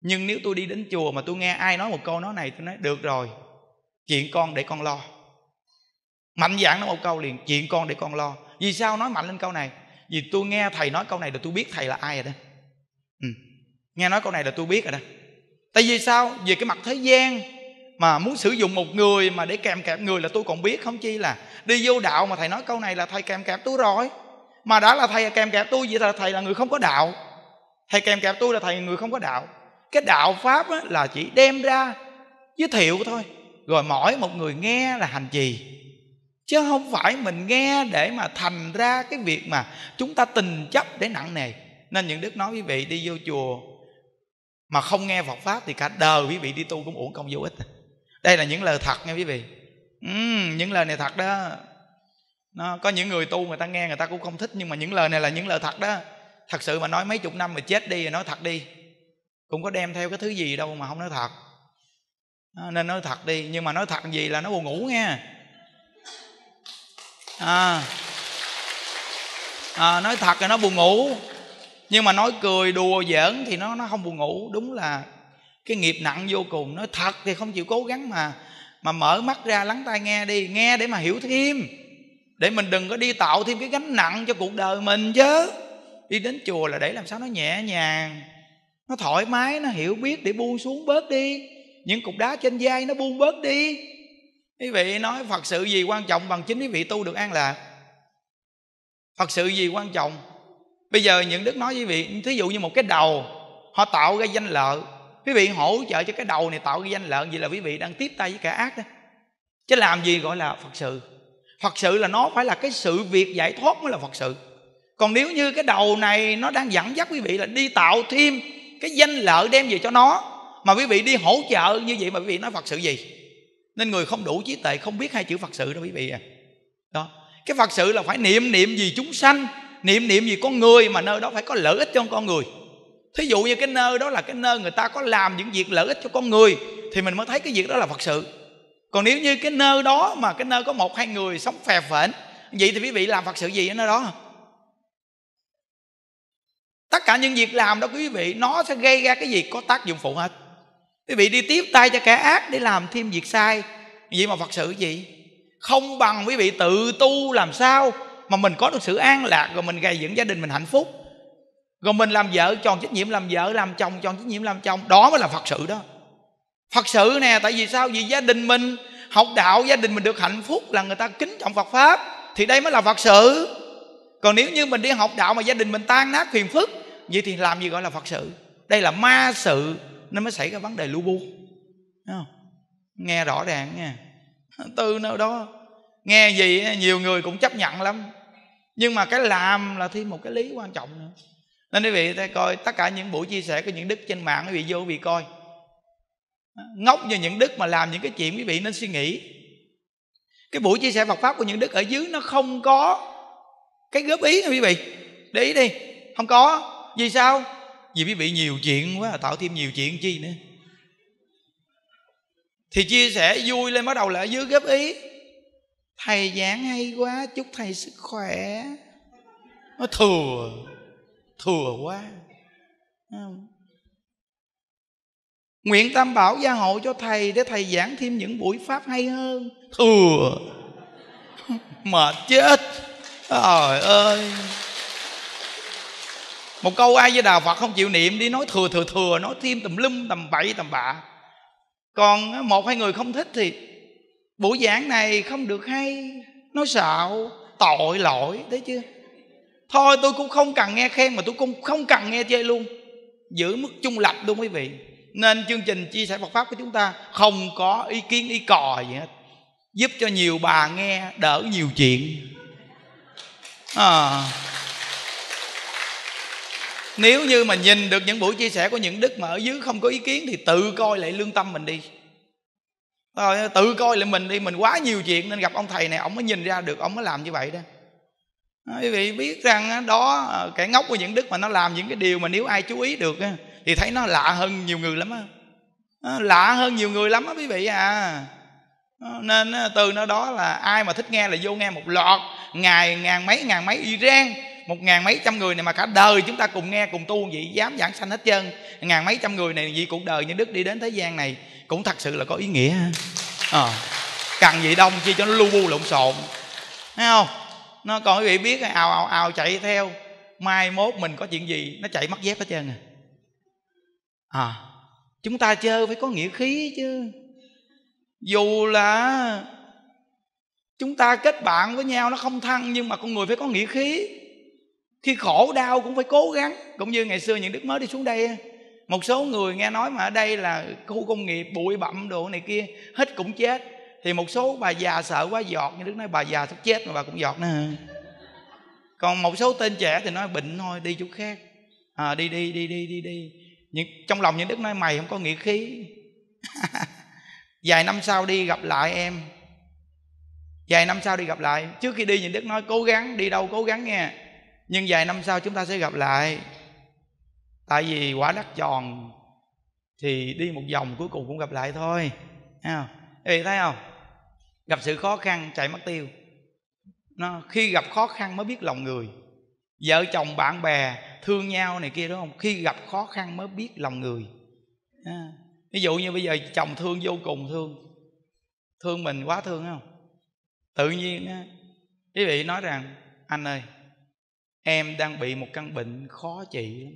nhưng nếu tôi đi đến chùa mà tôi nghe ai nói một câu nói này tôi nói được rồi chuyện con để con lo mạnh dạng nói một câu liền chuyện con để con lo vì sao nói mạnh lên câu này vì tôi nghe thầy nói câu này là tôi biết thầy là ai rồi đó ừ. nghe nói câu này là tôi biết rồi đó tại vì sao về cái mặt thế gian mà muốn sử dụng một người mà để kèm kẹp người là tôi còn biết không chi là đi vô đạo mà thầy nói câu này là thầy kèm kẹp tôi rồi mà đã là thầy kèm kẹp tôi vậy là thầy là người không có đạo thầy kèm kẹp tôi là thầy người không có đạo cái đạo pháp á, là chỉ đem ra giới thiệu thôi rồi mỗi một người nghe là hành trì chứ không phải mình nghe để mà thành ra cái việc mà chúng ta tình chấp để nặng nề nên những đức nói quý vị đi vô chùa mà không nghe Phật pháp thì cả đời quý vị đi tu cũng uổng công vô ích đây là những lời thật nha quý vị uhm, những lời này thật đó nó có những người tu người ta nghe người ta cũng không thích nhưng mà những lời này là những lời thật đó thật sự mà nói mấy chục năm mà chết đi rồi nói thật đi cũng có đem theo cái thứ gì đâu mà không nói thật nên nói thật đi nhưng mà nói thật gì là nó buồn ngủ nghe à, à, nói thật là nó buồn ngủ nhưng mà nói cười đùa giỡn thì nó nó không buồn ngủ đúng là cái nghiệp nặng vô cùng nói thật thì không chịu cố gắng mà mà mở mắt ra lắng tai nghe đi nghe để mà hiểu thêm để mình đừng có đi tạo thêm cái gánh nặng cho cuộc đời mình chứ đi đến chùa là để làm sao nó nhẹ nhàng nó thoải mái nó hiểu biết để buông xuống bớt đi những cục đá trên vai nó buông bớt đi quý vị nói phật sự gì quan trọng bằng chính quý vị tu được an lạc phật sự gì quan trọng bây giờ những đức nói với vị thí dụ như một cái đầu họ tạo ra danh lợi quý vị hỗ trợ cho cái đầu này tạo cái danh lợi vậy là quý vị đang tiếp tay với kẻ ác đó chứ làm gì gọi là phật sự phật sự là nó phải là cái sự việc giải thoát mới là phật sự còn nếu như cái đầu này nó đang dẫn dắt quý vị là đi tạo thêm cái danh lợi đem về cho nó mà quý vị đi hỗ trợ như vậy mà quý vị nói phật sự gì nên người không đủ trí tuệ không biết hai chữ phật sự đó quý vị à đó cái phật sự là phải niệm niệm gì chúng sanh niệm niệm gì con người mà nơi đó phải có lợi ích cho con người thí dụ như cái nơi đó là cái nơi người ta có làm những việc lợi ích cho con người thì mình mới thấy cái việc đó là phật sự còn nếu như cái nơi đó mà cái nơi có một hai người sống phè phển vậy thì quý vị làm phật sự gì ở nơi đó tất cả những việc làm đó quý vị nó sẽ gây ra cái gì có tác dụng phụ hết quý vị đi tiếp tay cho kẻ ác để làm thêm việc sai vậy mà phật sự gì không bằng quý vị tự tu làm sao mà mình có được sự an lạc rồi mình gây dựng gia đình mình hạnh phúc còn mình làm vợ tròn trách nhiệm làm vợ làm chồng tròn trách nhiệm làm chồng đó mới là phật sự đó phật sự nè tại vì sao vì gia đình mình học đạo gia đình mình được hạnh phúc là người ta kính trọng phật pháp thì đây mới là phật sự còn nếu như mình đi học đạo mà gia đình mình tan nát phiền phức vậy thì làm gì gọi là phật sự đây là ma sự nên mới xảy ra vấn đề lu bu nghe rõ ràng nha từ nơi đó nghe gì nhiều người cũng chấp nhận lắm nhưng mà cái làm là thêm một cái lý quan trọng nữa nên quý vị ta coi tất cả những buổi chia sẻ của những đức trên mạng quý vị vô quý vị coi ngốc như những đức mà làm những cái chuyện quý vị nên suy nghĩ cái buổi chia sẻ Phật pháp của những đức ở dưới nó không có cái góp ý nha quý vị để ý đi không có vì sao vì quý vị nhiều chuyện quá tạo thêm nhiều chuyện chi nữa thì chia sẻ vui lên bắt đầu là ở dưới góp ý thầy giảng hay quá chúc thầy sức khỏe nó thừa thừa quá Nguyện Tam Bảo gia hộ cho thầy Để thầy giảng thêm những buổi pháp hay hơn Thừa [laughs] Mệt chết Trời ơi Một câu ai với Đà Phật không chịu niệm Đi nói thừa thừa thừa Nói thêm tầm lum tầm bậy tầm bạ Còn một hai người không thích thì Buổi giảng này không được hay Nói xạo Tội lỗi Thấy chưa thôi tôi cũng không cần nghe khen mà tôi cũng không cần nghe chê luôn giữ mức trung lập luôn quý vị nên chương trình chia sẻ Phật pháp của chúng ta không có ý kiến ý cò gì hết giúp cho nhiều bà nghe đỡ nhiều chuyện à. nếu như mà nhìn được những buổi chia sẻ của những đức mà ở dưới không có ý kiến thì tự coi lại lương tâm mình đi rồi tự coi lại mình đi mình quá nhiều chuyện nên gặp ông thầy này ông mới nhìn ra được ông mới làm như vậy đó à, quý vị biết rằng đó ờ, cái ngốc của những đức mà nó làm những cái điều mà nếu ai chú ý được thì thấy nó lạ hơn nhiều người lắm á ờ, lạ hơn nhiều người lắm á quý vị à ờ, nên từ nó đó là ai mà thích nghe là vô nghe một loạt ngày ngàn mấy ngàn mấy y iran một ngàn mấy trăm người này mà cả đời chúng ta cùng nghe cùng tu vậy dám giảng sanh hết trơn ngàn mấy trăm người này vì cuộc đời như đức đi đến thế gian này cũng thật sự là có ý nghĩa à, cần gì đông chi cho nó lu bu lộn xộn thấy không nó còn quý vị biết ào ào ào chạy theo mai mốt mình có chuyện gì nó chạy mất dép hết trơn à à chúng ta chơi phải có nghĩa khí chứ dù là chúng ta kết bạn với nhau nó không thân nhưng mà con người phải có nghĩa khí khi khổ đau cũng phải cố gắng cũng như ngày xưa những đức mới đi xuống đây một số người nghe nói mà ở đây là khu công nghiệp bụi bặm đồ này kia hết cũng chết thì một số bà già sợ quá giọt như đức nói bà già sắp chết mà bà cũng giọt nữa còn một số tên trẻ thì nói bệnh thôi đi chỗ khác à, đi đi đi đi đi đi nhưng trong lòng những đức nói mày không có nghĩa khí [laughs] vài năm sau đi gặp lại em vài năm sau đi gặp lại trước khi đi những đức nói cố gắng đi đâu cố gắng nghe nhưng vài năm sau chúng ta sẽ gặp lại tại vì quả đất tròn thì đi một vòng cuối cùng cũng gặp lại thôi thấy không thấy không gặp sự khó khăn chạy mất tiêu nó khi gặp khó khăn mới biết lòng người vợ chồng bạn bè thương nhau này kia đúng không khi gặp khó khăn mới biết lòng người à. ví dụ như bây giờ chồng thương vô cùng thương thương mình quá thương không tự nhiên á quý vị nói rằng anh ơi em đang bị một căn bệnh khó trị lắm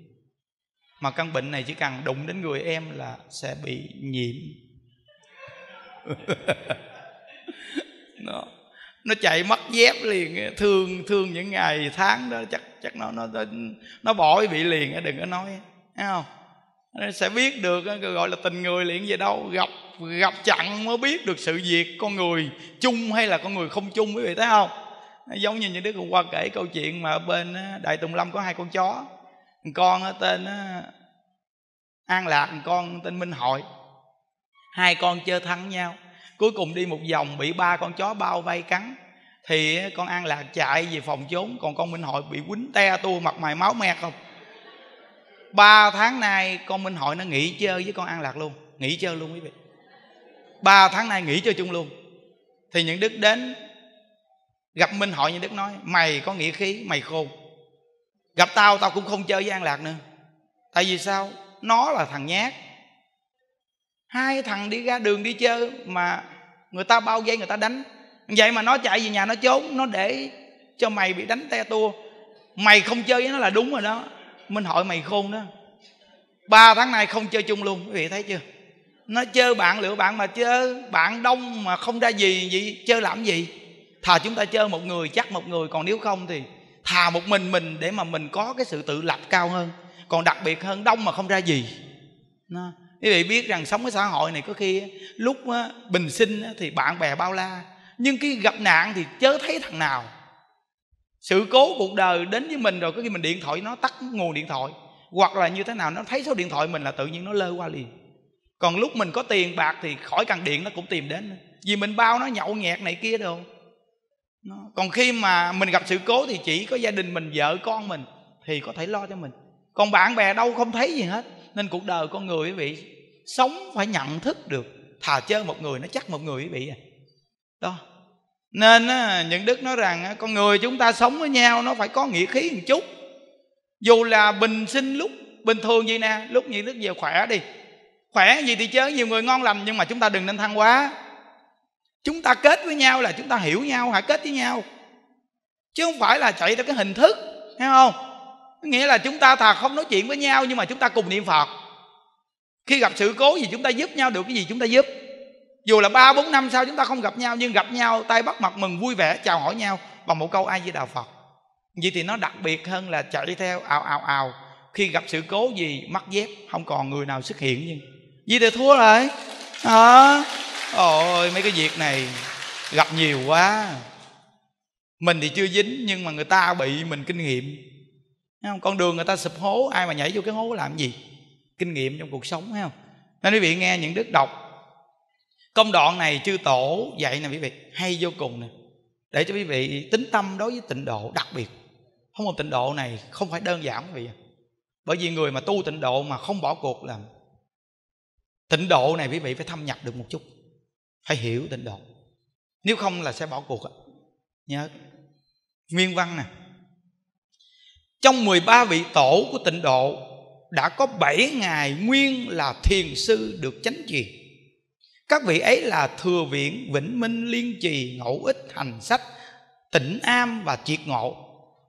mà căn bệnh này chỉ cần đụng đến người em là sẽ bị nhiễm [laughs] nó nó chạy mất dép liền thương thương những ngày tháng đó chắc chắc nó nó nó bỏ bị liền đừng có nói thấy không nó sẽ biết được gọi là tình người liền về đâu gặp gặp chặn mới biết được sự việc con người chung hay là con người không chung quý vị thấy không giống như những đứa hôm qua kể câu chuyện mà ở bên đại tùng lâm có hai con chó con tên an lạc con tên minh hội hai con chơi thắng nhau cuối cùng đi một vòng bị ba con chó bao vây cắn thì con an lạc chạy về phòng trốn còn con minh hội bị quýnh te tua mặt mày máu me không ba tháng nay con minh hội nó nghỉ chơi với con an lạc luôn nghỉ chơi luôn quý vị ba tháng nay nghỉ chơi chung luôn thì những đức đến gặp minh hội những đức nói mày có nghĩa khí mày khôn gặp tao tao cũng không chơi với an lạc nữa tại vì sao nó là thằng nhát hai thằng đi ra đường đi chơi mà người ta bao dây người ta đánh vậy mà nó chạy về nhà nó trốn nó để cho mày bị đánh te tua mày không chơi với nó là đúng rồi đó minh hỏi mày khôn đó ba tháng nay không chơi chung luôn quý vị thấy chưa nó chơi bạn lựa bạn mà chơi bạn đông mà không ra gì vậy chơi làm gì thà chúng ta chơi một người chắc một người còn nếu không thì thà một mình mình để mà mình có cái sự tự lập cao hơn còn đặc biệt hơn đông mà không ra gì nó quý vị biết rằng sống cái xã hội này có khi lúc bình sinh thì bạn bè bao la nhưng khi gặp nạn thì chớ thấy thằng nào sự cố cuộc đời đến với mình rồi có khi mình điện thoại nó tắt nguồn điện thoại hoặc là như thế nào nó thấy số điện thoại mình là tự nhiên nó lơ qua liền còn lúc mình có tiền bạc thì khỏi cần điện nó cũng tìm đến vì mình bao nó nhậu nhẹt này kia đâu còn khi mà mình gặp sự cố thì chỉ có gia đình mình vợ con mình thì có thể lo cho mình còn bạn bè đâu không thấy gì hết nên cuộc đời con người quý vị sống phải nhận thức được thà chơi một người nó chắc một người quý vị à đó nên những đức nói rằng con người chúng ta sống với nhau nó phải có nghĩa khí một chút dù là bình sinh lúc bình thường gì nè lúc những đức về khỏe đi khỏe gì thì chớ nhiều người ngon lành nhưng mà chúng ta đừng nên thăng quá chúng ta kết với nhau là chúng ta hiểu nhau hãy kết với nhau chứ không phải là chạy theo cái hình thức thấy không nghĩa là chúng ta thà không nói chuyện với nhau nhưng mà chúng ta cùng niệm phật khi gặp sự cố gì chúng ta giúp nhau được cái gì chúng ta giúp dù là ba bốn năm sau chúng ta không gặp nhau nhưng gặp nhau tay bắt mặt mừng vui vẻ chào hỏi nhau bằng một câu ai với đạo phật vậy thì nó đặc biệt hơn là chạy theo ào ào ào khi gặp sự cố gì mắc dép không còn người nào xuất hiện nhưng vậy thì thua rồi à, ôi mấy cái việc này gặp nhiều quá mình thì chưa dính nhưng mà người ta bị mình kinh nghiệm không? Con đường người ta sụp hố Ai mà nhảy vô cái hố làm gì Kinh nghiệm trong cuộc sống thấy không Nên quý vị nghe những đức đọc Công đoạn này chư tổ dạy nè quý vị Hay vô cùng nè Để cho quý vị tính tâm đối với tịnh độ đặc biệt Không một tịnh độ này không phải đơn giản quý vị Bởi vì người mà tu tịnh độ mà không bỏ cuộc là Tịnh độ này quý vị phải thâm nhập được một chút Phải hiểu tịnh độ Nếu không là sẽ bỏ cuộc Nhớ Nguyên văn nè trong 13 vị tổ của tịnh độ Đã có 7 ngài nguyên là thiền sư được chánh trì Các vị ấy là Thừa Viện, Vĩnh Minh, Liên Trì, Ngẫu Ích, Hành Sách Tịnh Am và Triệt Ngộ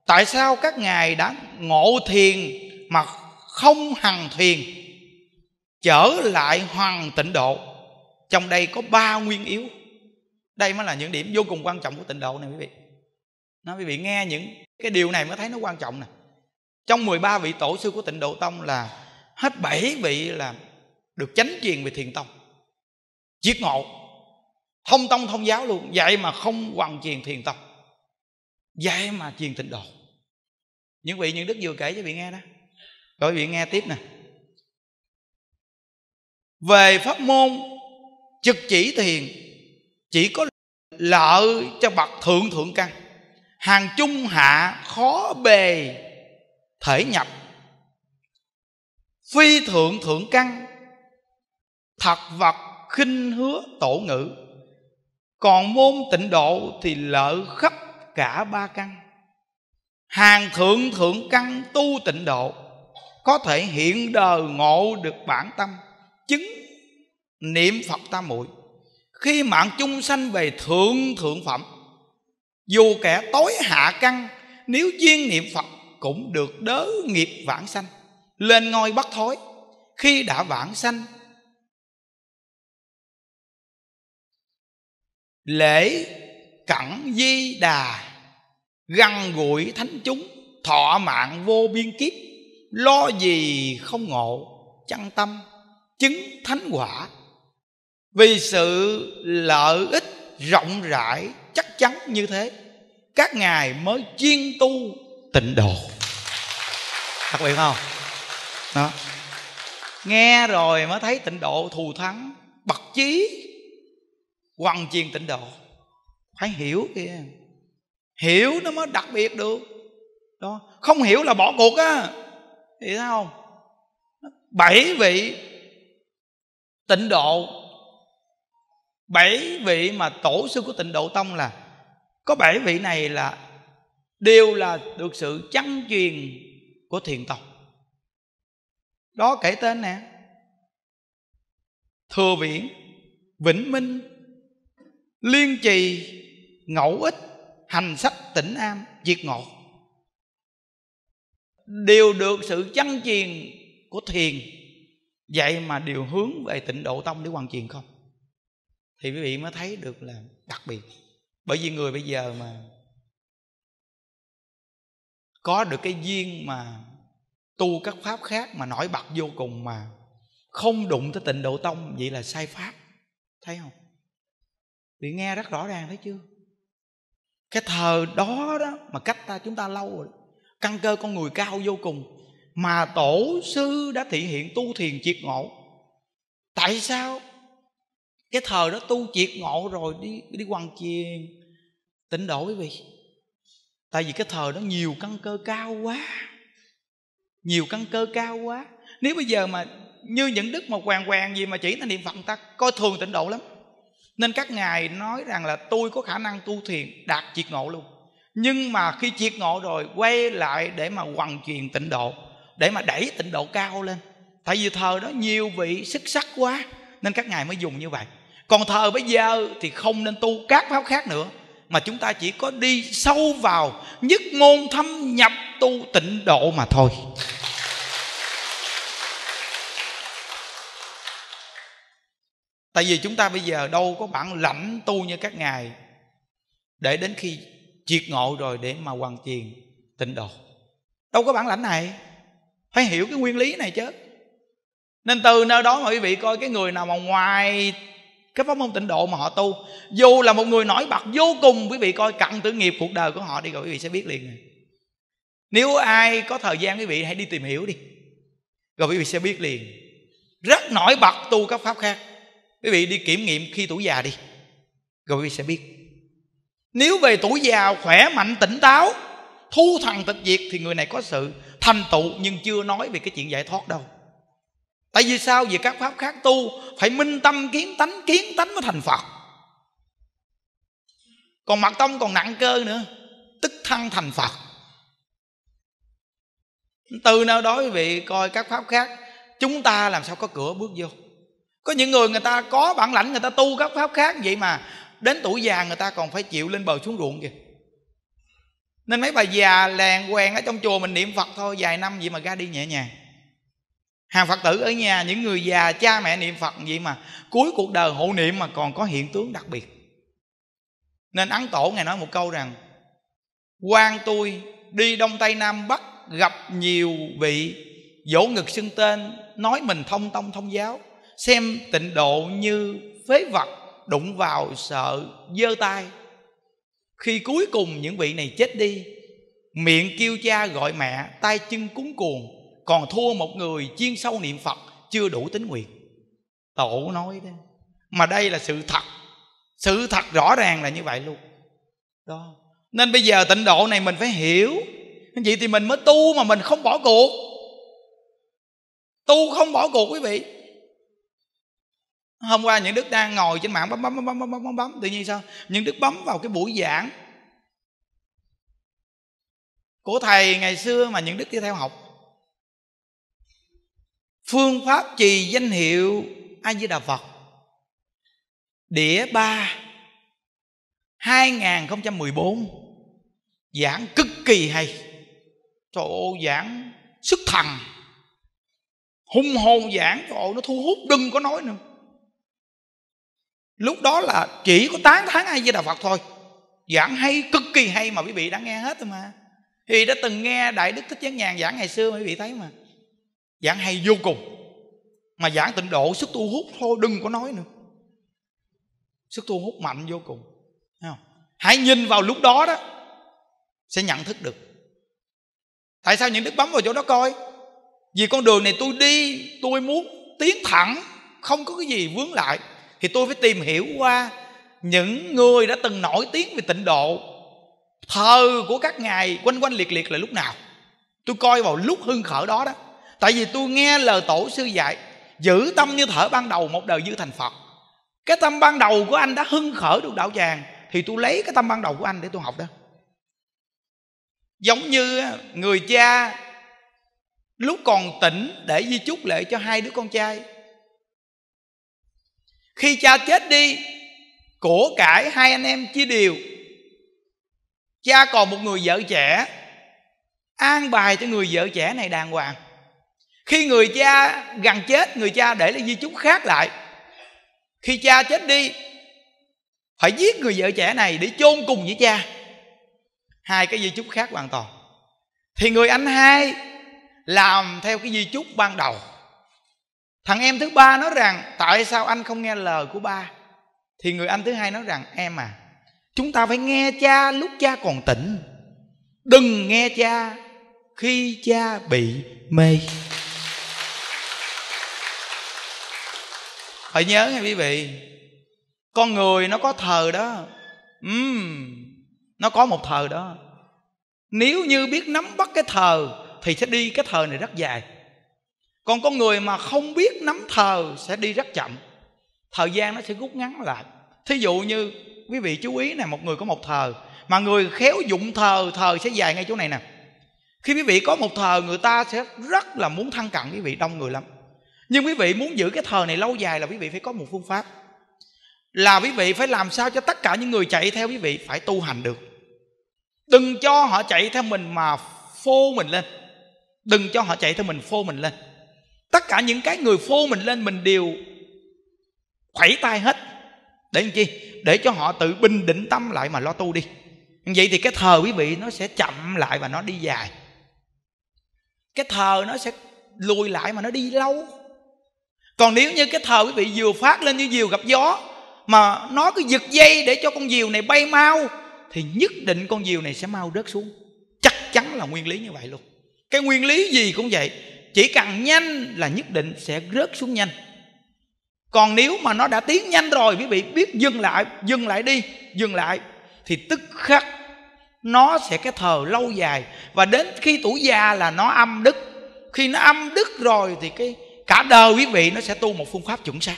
Tại sao các ngài đã ngộ thiền mà không hằng thiền Trở lại hoàng tịnh độ Trong đây có ba nguyên yếu Đây mới là những điểm vô cùng quan trọng của tịnh độ này quý vị nói quý vị nghe những cái điều này mới thấy nó quan trọng nè trong 13 vị tổ sư của tịnh Độ Tông là Hết 7 vị là Được chánh truyền về thiền tông giết ngộ Thông tông thông giáo luôn Vậy mà không hoàn truyền thiền tông Vậy mà truyền tịnh độ Những vị những đức vừa kể cho vị nghe đó Rồi vị nghe tiếp nè Về pháp môn Trực chỉ thiền Chỉ có lợi cho bậc thượng thượng căn Hàng trung hạ khó bề thể nhập phi thượng thượng căn thật vật khinh hứa tổ ngữ còn môn tịnh độ thì lỡ khắp cả ba căn hàng thượng thượng căn tu tịnh độ có thể hiện đời ngộ được bản tâm chứng niệm phật tam muội khi mạng chung sanh về thượng thượng phẩm dù kẻ tối hạ căn nếu chuyên niệm phật cũng được đớ nghiệp vãng sanh lên ngôi bất thối khi đã vãng sanh lễ cẩn di đà găng gũi thánh chúng thọ mạng vô biên kiếp lo gì không ngộ chăn tâm chứng thánh quả vì sự lợi ích rộng rãi chắc chắn như thế các ngài mới chuyên tu tịnh độ đặc biệt không đó nghe rồi mới thấy tịnh độ thù thắng bậc chí hoàn chiên tịnh độ phải hiểu kia hiểu nó mới đặc biệt được đó không hiểu là bỏ cuộc á thì thấy không bảy vị tịnh độ bảy vị mà tổ sư của tịnh độ tông là có bảy vị này là đều là được sự chăn truyền của thiền tông đó kể tên nè thừa viễn vĩnh minh liên trì ngẫu ích hành sách tỉnh am diệt ngộ đều được sự chăn truyền của thiền vậy mà đều hướng về tịnh độ tông để hoàn truyền không thì quý vị mới thấy được là đặc biệt bởi vì người bây giờ mà có được cái duyên mà tu các pháp khác mà nổi bật vô cùng mà không đụng tới tịnh độ tông vậy là sai pháp thấy không vì nghe rất rõ ràng thấy chưa cái thờ đó đó mà cách ta chúng ta lâu rồi căn cơ con người cao vô cùng mà tổ sư đã thể hiện tu thiền triệt ngộ tại sao cái thờ đó tu triệt ngộ rồi đi đi hoàn chiền tịnh độ quý vị tại vì cái thời đó nhiều căn cơ cao quá nhiều căn cơ cao quá nếu bây giờ mà như những đức mà hoàng hoàng gì mà chỉ ta niệm phật ta coi thường tịnh độ lắm nên các ngài nói rằng là tôi có khả năng tu thiền đạt triệt ngộ luôn nhưng mà khi triệt ngộ rồi quay lại để mà hoàn truyền tịnh độ để mà đẩy tịnh độ cao lên tại vì thờ đó nhiều vị xuất sắc quá nên các ngài mới dùng như vậy còn thờ bây giờ thì không nên tu các pháp khác nữa mà chúng ta chỉ có đi sâu vào nhất ngôn thâm nhập tu tịnh độ mà thôi tại vì chúng ta bây giờ đâu có bản lãnh tu như các ngài để đến khi triệt ngộ rồi để mà hoàn tiền tịnh độ đâu có bản lãnh này phải hiểu cái nguyên lý này chứ nên từ nơi đó mà quý vị coi cái người nào mà ngoài cái pháp môn tịnh độ mà họ tu dù là một người nổi bật vô cùng quý vị coi cặn tử nghiệp cuộc đời của họ đi rồi quý vị sẽ biết liền nếu ai có thời gian quý vị hãy đi tìm hiểu đi rồi quý vị sẽ biết liền rất nổi bật tu các pháp khác quý vị đi kiểm nghiệm khi tuổi già đi rồi quý vị sẽ biết nếu về tuổi già khỏe mạnh tỉnh táo thu thần tịch diệt thì người này có sự thành tựu nhưng chưa nói về cái chuyện giải thoát đâu tại vì sao vì các pháp khác tu phải minh tâm kiến tánh kiến tánh mới thành phật còn mặt tông còn nặng cơ nữa tức thân thành phật từ nào đó quý vị coi các pháp khác chúng ta làm sao có cửa bước vô có những người người ta có bản lãnh người ta tu các pháp khác vậy mà đến tuổi già người ta còn phải chịu lên bờ xuống ruộng kìa nên mấy bà già làng quen ở trong chùa mình niệm phật thôi vài năm vậy mà ra đi nhẹ nhàng hàng phật tử ở nhà những người già cha mẹ niệm phật vậy mà cuối cuộc đời hộ niệm mà còn có hiện tướng đặc biệt nên ấn tổ ngài nói một câu rằng quan tôi đi đông tây nam bắc gặp nhiều vị dỗ ngực xưng tên nói mình thông tông thông giáo xem tịnh độ như phế vật đụng vào sợ giơ tay khi cuối cùng những vị này chết đi miệng kêu cha gọi mẹ tay chân cúng cuồng còn thua một người chuyên sâu niệm phật chưa đủ tính nguyện tổ nói đó mà đây là sự thật sự thật rõ ràng là như vậy luôn đó nên bây giờ tịnh độ này mình phải hiểu vậy thì mình mới tu mà mình không bỏ cuộc tu không bỏ cuộc quý vị hôm qua những đức đang ngồi trên mạng bấm bấm bấm bấm bấm bấm bấm, bấm. tự nhiên sao những đức bấm vào cái buổi giảng của thầy ngày xưa mà những đức đi theo học phương pháp trì danh hiệu a di đà phật đĩa ba 2014 giảng cực kỳ hay trời ơi giảng sức thần hung hồn giảng trời ơi nó thu hút đừng có nói nữa lúc đó là chỉ có 8 tháng ai với đà phật thôi giảng hay cực kỳ hay mà quý vị đã nghe hết rồi mà thì đã từng nghe đại đức thích chán nhàn giảng ngày xưa mà quý vị thấy mà giảng hay vô cùng mà giảng tịnh độ sức thu hút thôi đừng có nói nữa sức thu hút mạnh vô cùng Thấy không? hãy nhìn vào lúc đó đó sẽ nhận thức được tại sao những đức bấm vào chỗ đó coi vì con đường này tôi đi tôi muốn tiến thẳng không có cái gì vướng lại thì tôi phải tìm hiểu qua những người đã từng nổi tiếng về tịnh độ thờ của các ngài quanh quanh liệt liệt là lúc nào tôi coi vào lúc hưng khởi đó đó tại vì tôi nghe lời tổ sư dạy giữ tâm như thở ban đầu một đời như thành phật cái tâm ban đầu của anh đã hưng khởi được đạo tràng thì tôi lấy cái tâm ban đầu của anh để tôi học đó giống như à, người cha lúc còn tỉnh để di chúc lệ cho hai đứa con trai khi cha chết đi của cải hai anh em chia đều cha còn một người vợ trẻ an bài cho người vợ trẻ này đàng hoàng khi người cha gần chết người cha để lại di chúc khác lại khi cha chết đi phải giết người vợ trẻ này để chôn cùng với cha hai cái di chúc khác hoàn toàn thì người anh hai làm theo cái di chúc ban đầu thằng em thứ ba nói rằng tại sao anh không nghe lời của ba thì người anh thứ hai nói rằng em à chúng ta phải nghe cha lúc cha còn tỉnh đừng nghe cha khi cha bị mê phải nhớ nha quý vị con người nó có thờ đó uhm, nó có một thờ đó nếu như biết nắm bắt cái thờ thì sẽ đi cái thờ này rất dài còn con người mà không biết nắm thờ sẽ đi rất chậm thời gian nó sẽ rút ngắn lại thí dụ như quý vị chú ý này một người có một thờ mà người khéo dụng thờ thờ sẽ dài ngay chỗ này nè khi quý vị có một thờ người ta sẽ rất là muốn thân cận quý vị đông người lắm nhưng quý vị muốn giữ cái thờ này lâu dài là quý vị phải có một phương pháp là quý vị phải làm sao cho tất cả những người chạy theo quý vị phải tu hành được đừng cho họ chạy theo mình mà phô mình lên đừng cho họ chạy theo mình phô mình lên tất cả những cái người phô mình lên mình đều khuỷu tay hết để làm chi để cho họ tự bình định tâm lại mà lo tu đi vậy thì cái thờ quý vị nó sẽ chậm lại và nó đi dài cái thờ nó sẽ lùi lại mà nó đi lâu còn nếu như cái thờ quý vị vừa phát lên như diều gặp gió mà nó cứ giật dây để cho con diều này bay mau thì nhất định con diều này sẽ mau rớt xuống chắc chắn là nguyên lý như vậy luôn cái nguyên lý gì cũng vậy chỉ cần nhanh là nhất định sẽ rớt xuống nhanh còn nếu mà nó đã tiến nhanh rồi quý vị biết dừng lại dừng lại đi dừng lại thì tức khắc nó sẽ cái thờ lâu dài và đến khi tuổi già là nó âm đức khi nó âm đức rồi thì cái cả đời quý vị nó sẽ tu một phương pháp chuẩn xác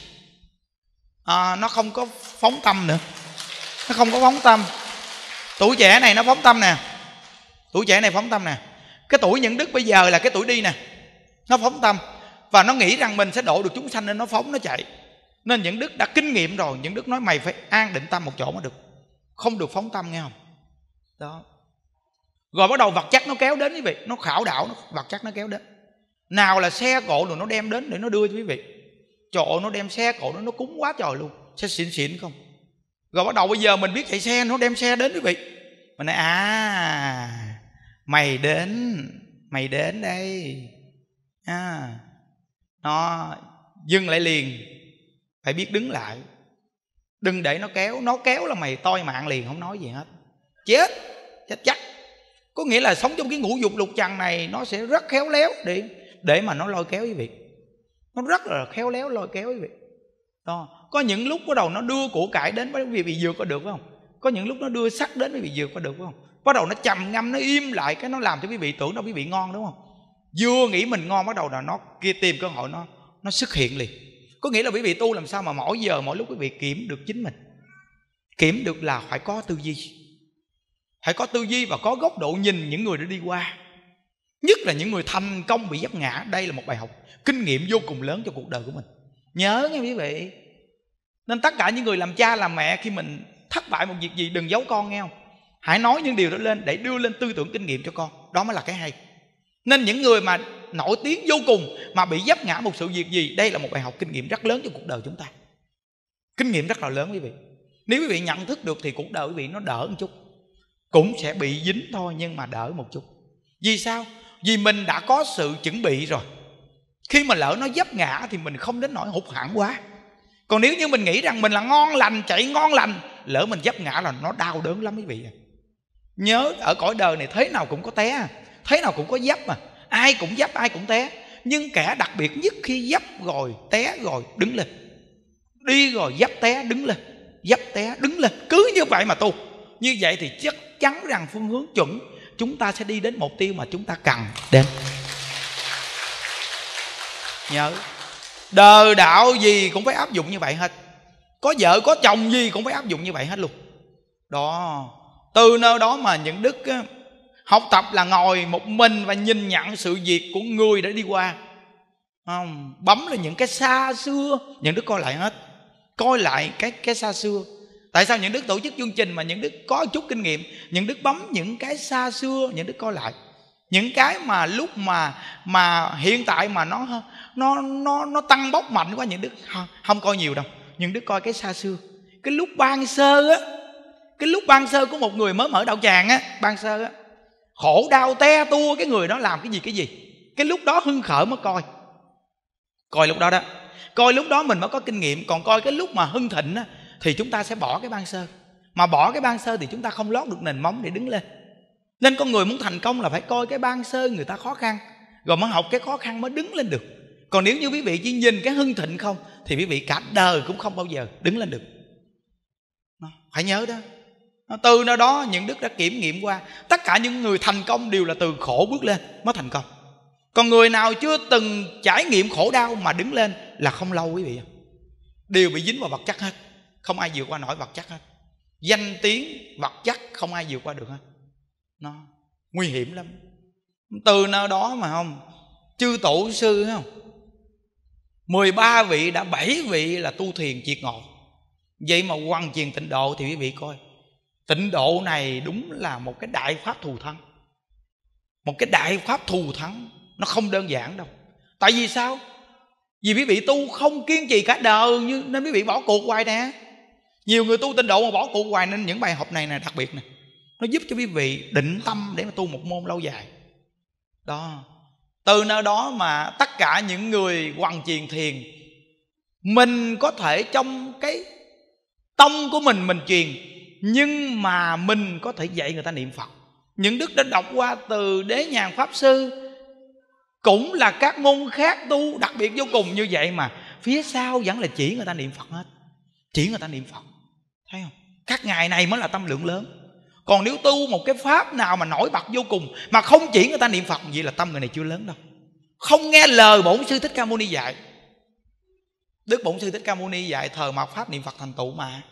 à, nó không có phóng tâm nữa nó không có phóng tâm tuổi trẻ này nó phóng tâm nè tuổi trẻ này phóng tâm nè cái tuổi những đức bây giờ là cái tuổi đi nè nó phóng tâm và nó nghĩ rằng mình sẽ độ được chúng sanh nên nó phóng nó chạy nên những đức đã kinh nghiệm rồi những đức nói mày phải an định tâm một chỗ mới được không được phóng tâm nghe không đó rồi bắt đầu vật chất nó kéo đến quý vị nó khảo đảo nó vật chất nó kéo đến nào là xe cộ rồi nó đem đến để nó đưa cho quý vị chỗ nó đem xe cộ nó nó cúng quá trời luôn xe xịn xịn không rồi bắt đầu bây giờ mình biết chạy xe nó đem xe đến quý vị mình nói à mày đến mày đến đây à, nó dừng lại liền phải biết đứng lại đừng để nó kéo nó kéo là mày toi mạng liền không nói gì hết chết chết chắc có nghĩa là sống trong cái ngũ dục lục trần này nó sẽ rất khéo léo để để mà nó lôi kéo quý vị nó rất là khéo léo lôi kéo quý vị đó có những lúc bắt đầu nó đưa củ cải đến với quý vị vừa có được không có những lúc nó đưa sắc đến quý vị vừa có được không bắt đầu nó trầm ngâm nó im lại cái nó làm cho quý vị tưởng nó quý vị ngon đúng không vừa nghĩ mình ngon bắt đầu là nó kia tìm cơ hội nó nó xuất hiện liền có nghĩa là quý vị tu làm sao mà mỗi giờ mỗi lúc quý vị kiểm được chính mình kiểm được là phải có tư duy phải có tư duy và có góc độ nhìn những người đã đi qua nhất là những người thành công bị vấp ngã đây là một bài học kinh nghiệm vô cùng lớn cho cuộc đời của mình nhớ nha quý vị nên tất cả những người làm cha làm mẹ khi mình thất bại một việc gì đừng giấu con nghe không hãy nói những điều đó lên để đưa lên tư tưởng kinh nghiệm cho con đó mới là cái hay nên những người mà nổi tiếng vô cùng mà bị vấp ngã một sự việc gì đây là một bài học kinh nghiệm rất lớn cho cuộc đời chúng ta kinh nghiệm rất là lớn quý vị nếu quý vị nhận thức được thì cuộc đời quý vị nó đỡ một chút cũng sẽ bị dính thôi nhưng mà đỡ một chút vì sao vì mình đã có sự chuẩn bị rồi Khi mà lỡ nó dấp ngã Thì mình không đến nỗi hụt hẳn quá Còn nếu như mình nghĩ rằng mình là ngon lành Chạy ngon lành Lỡ mình dấp ngã là nó đau đớn lắm quý vị Nhớ ở cõi đời này thế nào cũng có té Thế nào cũng có dấp mà Ai cũng dấp ai cũng té Nhưng kẻ đặc biệt nhất khi dấp rồi Té rồi đứng lên Đi rồi dấp té đứng lên Dấp té đứng lên Cứ như vậy mà tu Như vậy thì chắc chắn rằng phương hướng chuẩn chúng ta sẽ đi đến mục tiêu mà chúng ta cần đến nhớ đời đạo gì cũng phải áp dụng như vậy hết có vợ có chồng gì cũng phải áp dụng như vậy hết luôn đó từ nơi đó mà những đức á, học tập là ngồi một mình và nhìn nhận sự việc của người đã đi qua không bấm là những cái xa xưa những đức coi lại hết coi lại cái cái xa xưa tại sao những đức tổ chức chương trình mà những đức có chút kinh nghiệm những đức bấm những cái xa xưa những đức coi lại những cái mà lúc mà mà hiện tại mà nó nó nó nó tăng bốc mạnh quá những đức không, không coi nhiều đâu những đức coi cái xa xưa cái lúc ban sơ á cái lúc ban sơ của một người mới mở đạo tràng á ban sơ á khổ đau te tua cái người đó làm cái gì cái gì cái lúc đó hưng khởi mới coi coi lúc đó đó coi lúc đó mình mới có kinh nghiệm còn coi cái lúc mà hưng thịnh á thì chúng ta sẽ bỏ cái ban sơ mà bỏ cái ban sơ thì chúng ta không lót được nền móng để đứng lên nên con người muốn thành công là phải coi cái ban sơ người ta khó khăn rồi mới học cái khó khăn mới đứng lên được còn nếu như quý vị chỉ nhìn cái hưng thịnh không thì quý vị cả đời cũng không bao giờ đứng lên được phải nhớ đó từ nơi đó những đức đã kiểm nghiệm qua tất cả những người thành công đều là từ khổ bước lên mới thành công còn người nào chưa từng trải nghiệm khổ đau mà đứng lên là không lâu quý vị đều bị dính vào vật chất hết không ai vượt qua nổi vật chất hết danh tiếng vật chất không ai vượt qua được hết nó nguy hiểm lắm từ nơi đó mà không chư tổ sư không 13 vị đã 7 vị là tu thiền triệt ngộ Vậy mà hoàn truyền tịnh độ thì quý vị coi Tịnh độ này đúng là một cái đại pháp thù thắng Một cái đại pháp thù thắng Nó không đơn giản đâu Tại vì sao? Vì quý vị tu không kiên trì cả đời như Nên quý vị bỏ cuộc hoài nè nhiều người tu tịnh độ mà bỏ cuộc hoài nên những bài học này này đặc biệt nè nó giúp cho quý vị định tâm để mà tu một môn lâu dài đó từ nơi đó mà tất cả những người hoàn truyền thiền mình có thể trong cái tông của mình mình truyền nhưng mà mình có thể dạy người ta niệm phật những đức đã đọc qua từ đế nhàn pháp sư cũng là các môn khác tu đặc biệt vô cùng như vậy mà phía sau vẫn là chỉ người ta niệm phật hết chỉ người ta niệm phật thấy không các ngày này mới là tâm lượng lớn còn nếu tu một cái pháp nào mà nổi bật vô cùng mà không chỉ người ta niệm phật vậy là tâm người này chưa lớn đâu không nghe lời bổn sư thích ca mâu ni dạy đức bổn sư thích ca mâu ni dạy thờ mạt pháp niệm phật thành tựu mà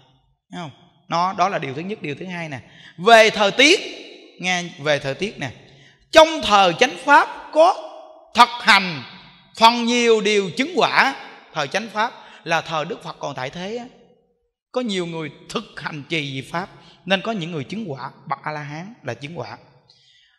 thấy không nó đó là điều thứ nhất điều thứ hai nè về thời tiết nghe về thời tiết nè trong thờ chánh pháp có thật hành phần nhiều điều chứng quả thờ chánh pháp là thờ đức phật còn tại thế á có nhiều người thực hành trì vì pháp nên có những người chứng quả bậc a la hán là chứng quả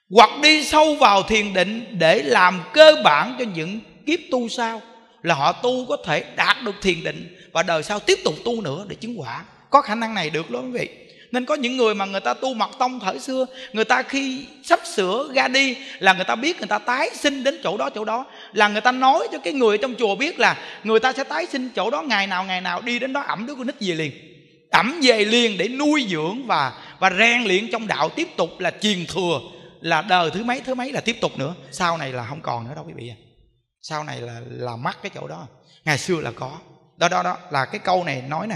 hoặc đi sâu vào thiền định để làm cơ bản cho những kiếp tu sau là họ tu có thể đạt được thiền định và đời sau tiếp tục tu nữa để chứng quả có khả năng này được lắm quý vị nên có những người mà người ta tu mật tông thời xưa người ta khi sắp sửa ra đi là người ta biết người ta tái sinh đến chỗ đó chỗ đó là người ta nói cho cái người trong chùa biết là người ta sẽ tái sinh chỗ đó ngày nào ngày nào đi đến đó ẩm đứa con nít về liền ẩm về liền để nuôi dưỡng và và rèn luyện trong đạo tiếp tục là truyền thừa là đời thứ mấy thứ mấy là tiếp tục nữa sau này là không còn nữa đâu quý vị à sau này là là mắc cái chỗ đó ngày xưa là có đó đó đó là cái câu này nói nè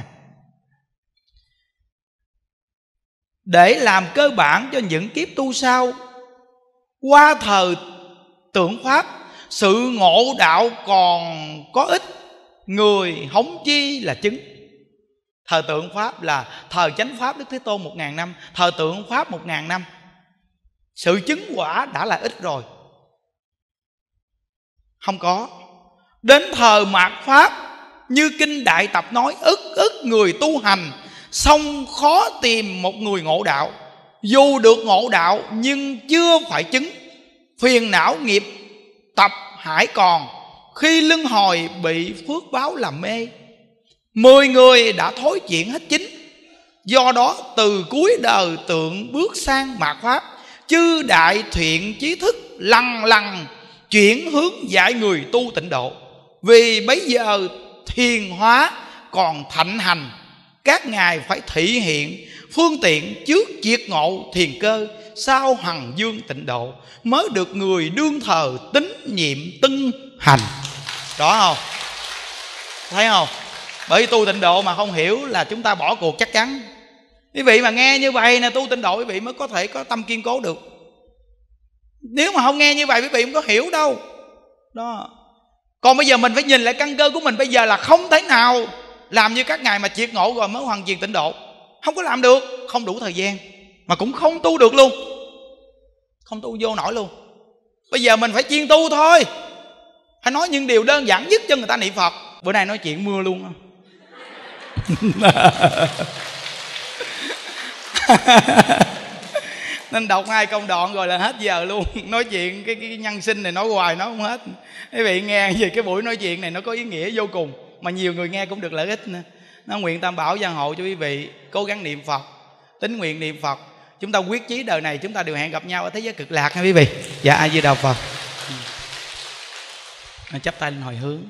để làm cơ bản cho những kiếp tu sau qua thờ tưởng pháp sự ngộ đạo còn có ích người hống chi là chứng thờ tượng pháp là thờ chánh pháp đức thế tôn một ngàn năm thờ tượng pháp một ngàn năm sự chứng quả đã là ít rồi không có đến thờ mạt pháp như kinh đại tập nói ức ức người tu hành Xong khó tìm một người ngộ đạo Dù được ngộ đạo nhưng chưa phải chứng Phiền não nghiệp tập hải còn Khi lưng hồi bị phước báo làm mê Mười người đã thối chuyển hết chính Do đó từ cuối đời tượng bước sang mạt pháp Chư đại thiện trí thức lằng lằng Chuyển hướng dạy người tu tịnh độ Vì bấy giờ thiền hóa còn thạnh hành các ngài phải thị hiện phương tiện trước diệt ngộ thiền cơ sau hằng dương tịnh độ mới được người đương thờ tín nhiệm tân hành rõ không thấy không bởi vì tu tịnh độ mà không hiểu là chúng ta bỏ cuộc chắc chắn quý vị mà nghe như vậy nè tu tịnh độ quý vị mới có thể có tâm kiên cố được nếu mà không nghe như vậy quý vị không có hiểu đâu đó còn bây giờ mình phải nhìn lại căn cơ của mình bây giờ là không thể nào làm như các ngài mà triệt ngộ rồi mới hoàn thiện tịnh độ không có làm được không đủ thời gian mà cũng không tu được luôn không tu vô nổi luôn bây giờ mình phải chuyên tu thôi hãy nói những điều đơn giản nhất cho người ta niệm phật bữa nay nói chuyện mưa luôn không? [laughs] nên đọc hai công đoạn rồi là hết giờ luôn nói chuyện cái, cái nhân sinh này nói hoài nó không hết quý vị nghe về cái buổi nói chuyện này nó có ý nghĩa vô cùng mà nhiều người nghe cũng được lợi ích nữa nó nguyện tam bảo gia hộ cho quý vị cố gắng niệm phật tính nguyện niệm phật chúng ta quyết chí đời này chúng ta đều hẹn gặp nhau ở thế giới cực lạc nha quý vị dạ ai di đà phật chắp tay lên hồi hướng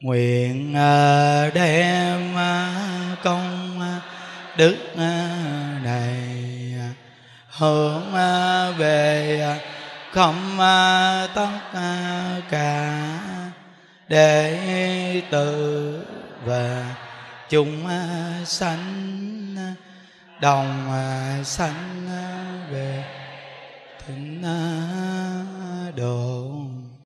nguyện ờ, đem ờ, công ờ, đức này hướng về không tất cả đệ tử và chúng sanh đồng sanh về thỉnh độ